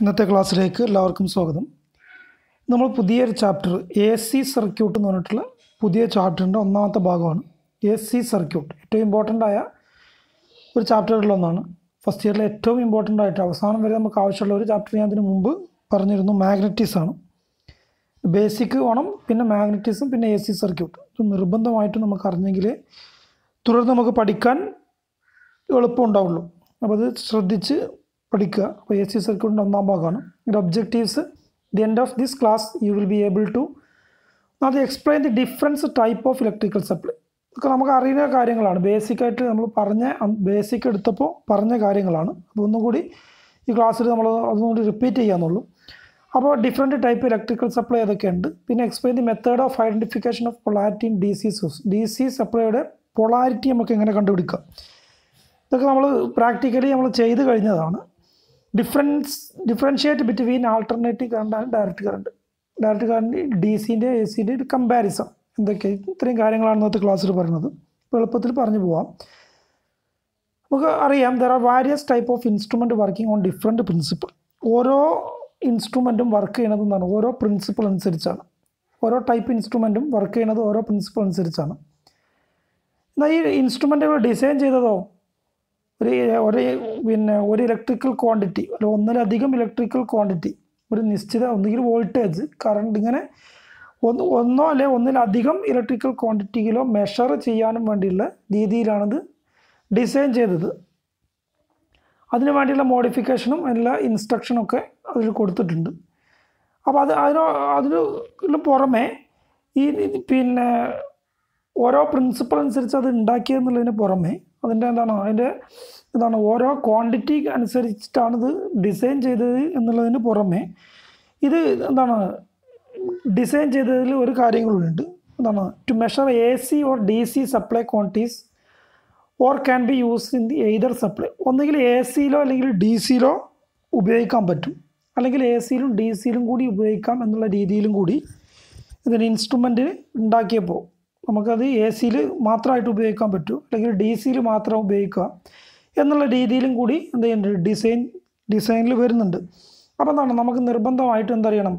ഇന്നത്തെ ക്ലാസ്സിലേക്ക് എല്ലാവർക്കും സ്വാഗതം നമ്മൾ പുതിയൊരു ചാപ്റ്റർ എ സി സർക്യൂട്ട് എന്ന് പറഞ്ഞിട്ടുള്ള പുതിയ ചാപ്റ്ററിൻ്റെ ഒന്നാമത്തെ ഭാഗമാണ് എ സി സർക്യൂട്ട് ഏറ്റവും ഇമ്പോർട്ടൻ്റ് ആയ ഒരു ഒന്നാണ് ഫസ്റ്റ് ഇയറിലെ ഏറ്റവും ഇമ്പോർട്ടൻ്റ് ആയിട്ട് അവസാനം വരെ നമുക്ക് ആവശ്യമുള്ള ഒരു ചാപ്റ്റർ ഞാൻ അതിന് മുമ്പ് പറഞ്ഞിരുന്നു ആണ് ബേസിക് ഓണം പിന്നെ മാഗ്നറ്റിസം പിന്നെ എ സി സർക്യൂട്ട് ഇത് നിർബന്ധമായിട്ട് നമുക്ക് അറിഞ്ഞെങ്കിൽ തുടർന്ന് നമുക്ക് പഠിക്കാൻ എളുപ്പം ഉണ്ടാവുള്ളൂ അപ്പോൾ അത് ശ്രദ്ധിച്ച് പഠിക്കുക അപ്പോൾ എ സി സർക്യൂട്ടിൻ്റെ ഒന്നാം ഭാഗമാണ് ഇതിൻ്റെ objectives the end of this class you will be able to അത് explain the difference type of electrical supply ഇതൊക്കെ നമുക്ക് അറിയുന്ന കാര്യങ്ങളാണ് ബേസിക്കായിട്ട് നമ്മൾ പറഞ്ഞ ബേസിക് എടുത്തപ്പോൾ പറഞ്ഞ കാര്യങ്ങളാണ് അപ്പോൾ ഒന്നുകൂടി ഈ ക്ലാസ്സിൽ നമ്മൾ ഒന്നുകൂടി റിപ്പീറ്റ് ചെയ്യാന്നുള്ളൂ അപ്പോൾ ഡിഫറെൻറ്റ് ടൈപ്പ് ഇലക്ട്രിക്കൽ സപ്ലൈ അതൊക്കെയുണ്ട് പിന്നെ explain the method of identification of polarity in D C സോസ് ഡി സി സപ്ലൈയുടെ പൊളാരിറ്റി നമുക്ക് എങ്ങനെ കണ്ടുപിടിക്കാം ഇതൊക്കെ നമ്മൾ പ്രാക്ടിക്കലി നമ്മൾ ചെയ്ത് കഴിഞ്ഞതാണ് difference differentiate between alternative current and direct current direct current D സിൻ്റെ എ സിൻ്റെ ഒരു കമ്പാരിസൺ എന്തൊക്കെ ഇത്രയും കാര്യങ്ങളാണ് ഇന്നത്തെ ക്ലാസ്സിൽ പറയുന്നത് എളുപ്പത്തിൽ പറഞ്ഞു പോവാം നമുക്ക് അറിയാം there are various type of instrument working on different principle ഓരോ ഇൻസ്ട്രുമെൻറ്റും വർക്ക് ചെയ്യണത് എന്നാണ് ഓരോ പ്രിൻസിപ്പിൾ അനുസരിച്ചാണ് ഓരോ ടൈപ്പ് ഇൻസ്ട്രുമെൻറ്റും വർക്ക് ചെയ്യണത് ഓരോ പ്രിൻസിപ്പിൾ അനുസരിച്ചാണ് എന്നാൽ ഈ ഇൻസ്ട്രുമെൻറ്റുകൾ ഡിസൈൻ ചെയ്തതോ ഒരു ഒരേ പിന്നെ ഒരു ഇലക്ട്രിക്കൽ ക്വാണ്ടിറ്റി അല്ല ഒന്നിലധികം ഇലക്ട്രിക്കൽ ക്വാണ്ടിറ്റി ഒരു നിശ്ചിത ഒന്നുകിൽ വോൾട്ടേജ് കറണ്ട് ഇങ്ങനെ ഒന്ന് ഒന്നോ അല്ലെ ഒന്നിലധികം ഇലക്ട്രിക്കൽ ക്വാണ്ടിറ്റിയിലോ മെഷർ ചെയ്യാനും വേണ്ടിയുള്ള രീതിയിലാണിത് ഡിസൈൻ ചെയ്തത് അതിനു വേണ്ടിയുള്ള മോഡിഫിക്കേഷനും എല്ലാ ഒക്കെ അതിൽ കൊടുത്തിട്ടുണ്ട് അപ്പോൾ അത് അതിന് അതിന് പുറമെ ഈ പിന്നെ ഓരോ പ്രിൻസിപ്പൾ അനുസരിച്ച് അത് ഉണ്ടാക്കിയെന്നുള്ളതിന് പുറമേ അതിൻ്റെ എന്താണ് അതിൻ്റെ ഇതാണ് ഓരോ ക്വാണ്ടിറ്റി അനുസരിച്ചിട്ടാണ് ഇത് ഡിസൈൻ ചെയ്തത് എന്നുള്ളതിന് പുറമെ ഇത് എന്താണ് ഡിസൈൻ ചെയ്തതിൽ ഒരു കാര്യങ്ങളുണ്ട് എന്താണ് to measure A C or D C supply quantities or can be use in the either supply ഒന്നുകിൽ എ സിയിലോ അല്ലെങ്കിൽ ഡി സിയിലോ ഉപയോഗിക്കാൻ പറ്റും അല്ലെങ്കിൽ എ സിയിലും ഡി സിയിലും കൂടി ഉപയോഗിക്കാം എന്നുള്ള രീതിയിലും കൂടി ഇതിന് ഇൻസ്ട്രുമെൻറ്റ് ഉണ്ടാക്കിയപ്പോൾ നമുക്കത് എ സിയിൽ മാത്രമായിട്ട് ഉപയോഗിക്കാൻ പറ്റും അല്ലെങ്കിൽ ഡി സിയിൽ മാത്രം ഉപയോഗിക്കുക എന്നുള്ള രീതിയിലും കൂടി എന്ത് ചെയ്യുന്നുണ്ട് ഡിസൈൻ ഡിസൈനിൽ വരുന്നുണ്ട് അപ്പോൾ എന്താണ് നമുക്ക് നിർബന്ധമായിട്ട് എന്തറിയണം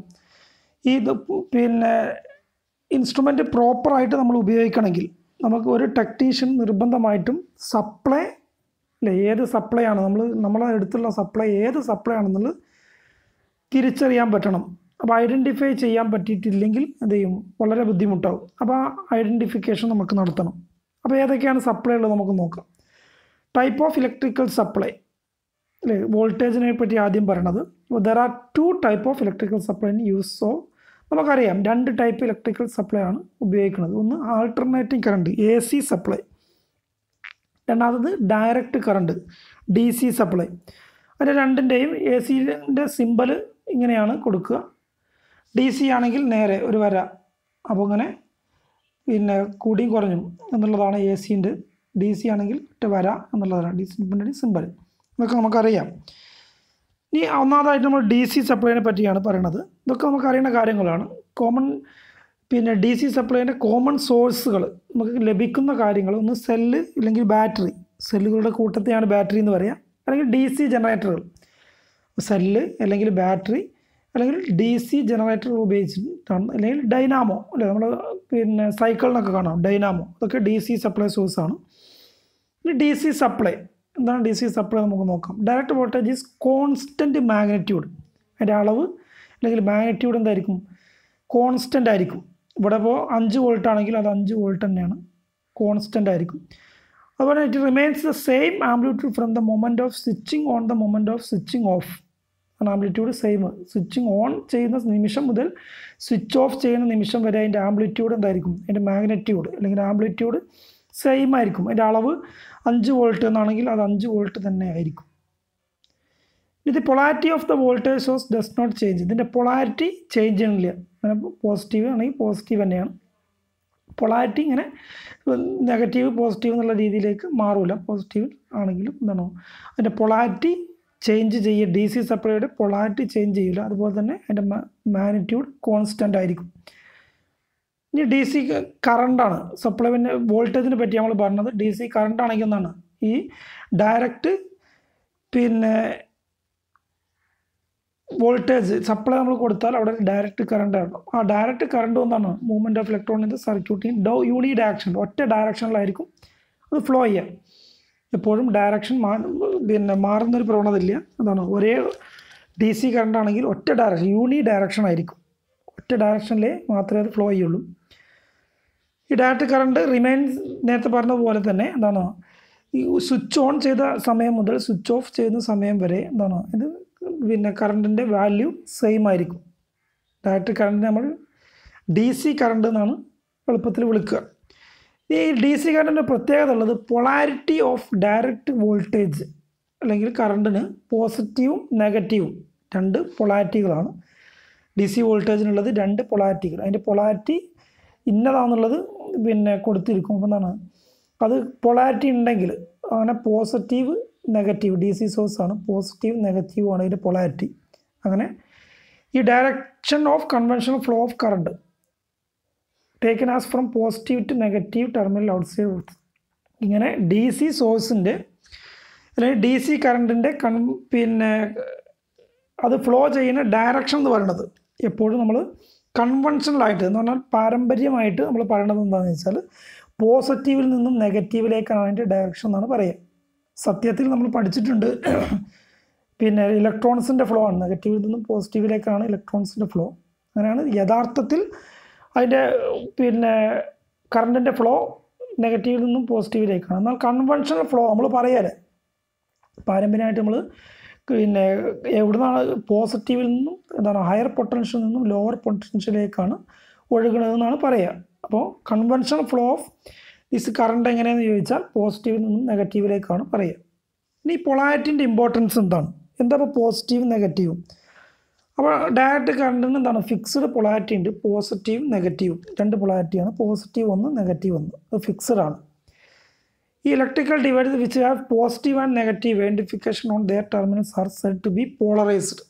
ഇത് പിന്നെ ഇൻസ്ട്രുമെൻ്റ് പ്രോപ്പറായിട്ട് നമ്മൾ ഉപയോഗിക്കണമെങ്കിൽ നമുക്ക് ഒരു ടെക്നീഷ്യൻ നിർബന്ധമായിട്ടും സപ്ലൈ അല്ലെ ഏത് സപ്ലൈ ആണ് നമ്മൾ നമ്മളെ അടുത്തുള്ള സപ്ലൈ ഏത് സപ്ലൈ ആണെന്നുള്ളത് തിരിച്ചറിയാൻ പറ്റണം അപ്പോൾ ഐഡൻറ്റിഫൈ ചെയ്യാൻ പറ്റിയിട്ടില്ലെങ്കിൽ എന്ത് ചെയ്യും വളരെ ബുദ്ധിമുട്ടാവും അപ്പോൾ ആ ഐഡൻറ്റിഫിക്കേഷൻ നമുക്ക് നടത്തണം അപ്പോൾ ഏതൊക്കെയാണ് സപ്ലൈ ഉള്ളത് നമുക്ക് നോക്കാം ടൈപ്പ് ഓഫ് ഇലക്ട്രിക്കൽ സപ്ലൈ അല്ലേ വോൾട്ടേജിനെ പറ്റി ആദ്യം പറയണത് there are two type of electrical supply in use so നമുക്കറിയാം രണ്ട് ടൈപ്പ് ഇലക്ട്രിക്കൽ സപ്ലൈ ആണ് ഉപയോഗിക്കുന്നത് ഒന്ന് alternating current A C supply രണ്ടാമത് direct current D C supply അതിൻ്റെ രണ്ടിൻ്റെയും എ സിൻ്റെ സിമ്പിൾ ഇങ്ങനെയാണ് കൊടുക്കുക ഡി സി ആണെങ്കിൽ നേരെ ഒരു വര അപ്പോൾ അങ്ങനെ പിന്നെ കൂടിയും കുറഞ്ഞും എന്നുള്ളതാണ് എ സിൻ്റെ ഡി സി ആണെങ്കിൽ ഒറ്റ വര എന്നുള്ളതാണ് ഡി സിൻ്റെ സിമ്പിൾ ഇതൊക്കെ നമുക്കറിയാം ഇനി ഒന്നാമതായിട്ട് നമ്മൾ ഡി സി സപ്ലൈനെ പറ്റിയാണ് പറയുന്നത് ഇതൊക്കെ നമുക്കറിയുന്ന കാര്യങ്ങളാണ് കോമൺ പിന്നെ ഡി സി സപ്ലൈൻ്റെ കോമൺ സോഴ്സുകൾ നമുക്ക് ലഭിക്കുന്ന കാര്യങ്ങൾ ഒന്ന് സെല്ല് ഇല്ലെങ്കിൽ ബാറ്ററി സെല്ലുകളുടെ കൂട്ടത്തെയാണ് ബാറ്ററി എന്ന് പറയുക അല്ലെങ്കിൽ ഡി സി ജനറേറ്ററുകൾ സെല്ല് അല്ലെങ്കിൽ ബാറ്ററി അല്ലെങ്കിൽ ഡി സി ജനറേറ്റർ ഉപയോഗിച്ചിട്ടാണ് അല്ലെങ്കിൽ ഡൈനാമോ അല്ലേ നമ്മൾ പിന്നെ സൈക്കിളിനൊക്കെ കാണാം ഡൈനാമോ അതൊക്കെ ഡി സി സപ്ലൈ സോഴ്സാണ് ഇനി ഡി സി സപ്ലൈ എന്താണ് ഡി സി സപ്ലൈ നമുക്ക് നോക്കാം direct voltage is constant magnitude അതിൻ്റെ അളവ് അല്ലെങ്കിൽ മാഗ്നറ്റ്യൂഡ് എന്തായിരിക്കും കോൺസ്റ്റൻ്റ് ആയിരിക്കും ഇവിടെ ഇപ്പോൾ അഞ്ച് വോൾട്ട് ആണെങ്കിൽ അത് അഞ്ച് വോൾട്ട് തന്നെയാണ് കോൺസ്റ്റൻ്റ് ആയിരിക്കും അതുപോലെ it remains the same amplitude from the moment of switching on the moment of switching off കാരണം ആംപ്ലിറ്റ്യൂഡ് സെയിം സ്വിച്ചിങ് ഓൺ ചെയ്യുന്ന നിമിഷം മുതൽ സ്വിച്ച് ഓഫ് ചെയ്യുന്ന നിമിഷം വരെ അതിൻ്റെ ആംപ്ലിറ്റ്യൂഡ് എന്തായിരിക്കും അതിൻ്റെ മാഗ്നറ്റ്യൂഡ് അല്ലെങ്കിൽ ആംപ്ലിറ്റ്യൂഡ് സെയിം ആയിരിക്കും അതിൻ്റെ അളവ് അഞ്ച് വോൾട്ട് എന്നാണെങ്കിൽ അത് അഞ്ച് വോൾട്ട് തന്നെ ആയിരിക്കും ഇത് polarity of the voltage source does not change ഇതിൻ്റെ പൊളാരിറ്റി ചേഞ്ച് ചെയ്യണില്ല അങ്ങനെ പോസിറ്റീവ് ആണെങ്കിൽ പോസിറ്റീവ് തന്നെയാണ് പൊളാരിറ്റി ഇങ്ങനെ നെഗറ്റീവ് പോസിറ്റീവ് എന്നുള്ള രീതിയിലേക്ക് മാറില്ല പോസിറ്റീവ് ആണെങ്കിലും എന്താണോ അതിൻ്റെ പൊളാരിറ്റി ചേഞ്ച് ചെയ്യുക ഡി സി സപ്ലൈയുടെ പൊളാരിറ്റി ചേഞ്ച് ചെയ്യില്ല അതുപോലെ തന്നെ അതിൻ്റെ മാഗ്നിറ്റ്യൂഡ് കോൺസ്റ്റൻ്റ് ആയിരിക്കും ഇനി ഡി സി കറണ്ടാണ് സപ്ലൈ പിന്നെ വോൾട്ടേജിനെ പറ്റി നമ്മൾ പറഞ്ഞത് ഡി സി കറണ്ട് ആണെങ്കിൽ ഈ ഡയറക്റ്റ് പിന്നെ വോൾട്ടേജ് സപ്ലൈ നമ്മൾ കൊടുത്താൽ അവിടെ ഡയറക്റ്റ് കറണ്ട് ആണ് ആ ഡയറക്റ്റ് കറണ്ട് എന്താണ് മൂവ്മെൻറ്റ് ഓഫ് ഇലക്ട്രോണിൻ്റെ സർക്യൂട്ടിൻ ഡോ യൂണിഡ് ഡയറക്ഷൻ ഒറ്റ ഡയറക്ഷനിലായിരിക്കും അത് ഫ്ലോ ചെയ്യാം എപ്പോഴും ഡയറക്ഷൻ മാ പിന്നെ മാറുന്നൊരു പ്രവണത ഇല്ല അതാണ് ഒരേ ഡി സി കറണ്ട് ആണെങ്കിൽ ഒറ്റ ഡയറക്ഷൻ യൂണി ഡയറക്ഷൻ ആയിരിക്കും ഒറ്റ ഡയറക്ഷനിലേ മാത്രമേ അത് ഫ്ലോ ചെയ്യുള്ളൂ ഈ ഡയറക്ട് കറണ്ട് റിമൈൻസ് നേരത്തെ പറഞ്ഞ പോലെ തന്നെ എന്താണ് ഈ സ്വിച്ച് ഓൺ ചെയ്ത സമയം മുതൽ സ്വിച്ച് ഓഫ് ചെയ്യുന്ന സമയം വരെ എന്താണ് ഇത് പിന്നെ കറണ്ടിൻ്റെ വാല്യൂ സെയിം ആയിരിക്കും ഡയറക്ട് കറണ്ട് നമ്മൾ ഡി സി കറണ്ട് എന്നാണ് എളുപ്പത്തിൽ വിളിക്കുക ഈ ഡി സി കറണ്ടിൻ്റെ പ്രത്യേകത ഉള്ളത് പൊളാരിറ്റി ഓഫ് ഡയറക്റ്റ് വോൾട്ടേജ് അല്ലെങ്കിൽ കറണ്ടിന് പോസിറ്റീവും നെഗറ്റീവും രണ്ട് പൊളാരിറ്റികളാണ് ഡി സി വോൾട്ടേജിനുള്ളത് രണ്ട് പൊളാരിറ്റികൾ അതിൻ്റെ പൊളാരിറ്റി ഇന്നതാണെന്നുള്ളത് പിന്നെ കൊടുത്തിരിക്കും അപ്പം എന്താണ് അത് പൊളാരിറ്റി ഉണ്ടെങ്കിൽ അങ്ങനെ പോസിറ്റീവ് നെഗറ്റീവ് ഡി സി സോഴ്സാണ് പോസിറ്റീവ് നെഗറ്റീവ് ആണ് ഇതിൻ്റെ പൊളാരിറ്റി അങ്ങനെ ഈ direction of conventional flow of current taken as from positive to negative terminal outside ഇങ്ങനെ ഡി സി സോഴ്സിൻ്റെ അല്ലെങ്കിൽ ഡി സി കറണ്ടിൻ്റെ കൺ പിന്നെ അത് ഫ്ലോ ചെയ്യുന്ന ഡയറക്ഷൻ എന്ന് പറയുന്നത് എപ്പോഴും നമ്മൾ കൺവെൻഷനലായിട്ട് എന്ന് പറഞ്ഞാൽ പാരമ്പര്യമായിട്ട് നമ്മൾ പറയണത് എന്താണെന്ന് വെച്ചാൽ പോസിറ്റീവിൽ നിന്നും നെഗറ്റീവിലേക്കാണ് അതിൻ്റെ ഡയറക്ഷൻ എന്നാണ് പറയുക സത്യത്തിൽ നമ്മൾ പഠിച്ചിട്ടുണ്ട് പിന്നെ ഇലക്ട്രോൺസിൻ്റെ ഫ്ലോ ആണ് നെഗറ്റീവിൽ നിന്നും പോസിറ്റീവിലേക്കാണ് ഇലക്ട്രോൺസിൻ്റെ ഫ്ലോ അങ്ങനെയാണ് യഥാർത്ഥത്തിൽ അതിൻ്റെ പിന്നെ കറണ്ടിൻ്റെ ഫ്ലോ നെഗറ്റീവിൽ നിന്നും പോസിറ്റീവിലേക്കാണ് എന്നാൽ കൺവെൻഷണൽ ഫ്ലോ നമ്മൾ പറയാല് പാരമ്പര്യമായിട്ട് നമ്മൾ പിന്നെ എവിടുന്നാണ് പോസിറ്റീവിൽ നിന്നും എന്താണ് ഹയർ പൊട്ടൻഷ്യൽ നിന്നും ലോവർ പൊട്ടൻഷ്യലിലേക്കാണ് ഒഴുകണതെന്നാണ് പറയുക അപ്പോൾ conventional flow of this current എങ്ങനെയാണെന്ന് ചോദിച്ചാൽ പോസിറ്റീവിൽ നിന്നും നെഗറ്റീവിലേക്കാണ് പറയുക ഇനി പൊളാറ്റിൻ്റെ ഇമ്പോർട്ടൻസ് എന്താണ് എന്താ ഇപ്പോൾ പോസിറ്റീവും നെഗറ്റീവും അപ്പോൾ ഡയറക്റ്റ് കറണ്ടിന് എന്താണ് ഫിക്സ്ഡ് പൊളാരിറ്റി ഉണ്ട് പോസിറ്റീവ് നെഗറ്റീവ് രണ്ട് പൊളാരിറ്റിയാണ് പോസിറ്റീവ് ഒന്ന് നെഗറ്റീവ് ഒന്ന് അത് ഫിക്സ്ഡ് ആണ് ഈ electrical device which have positive and negative identification on their terminals are said to be polarised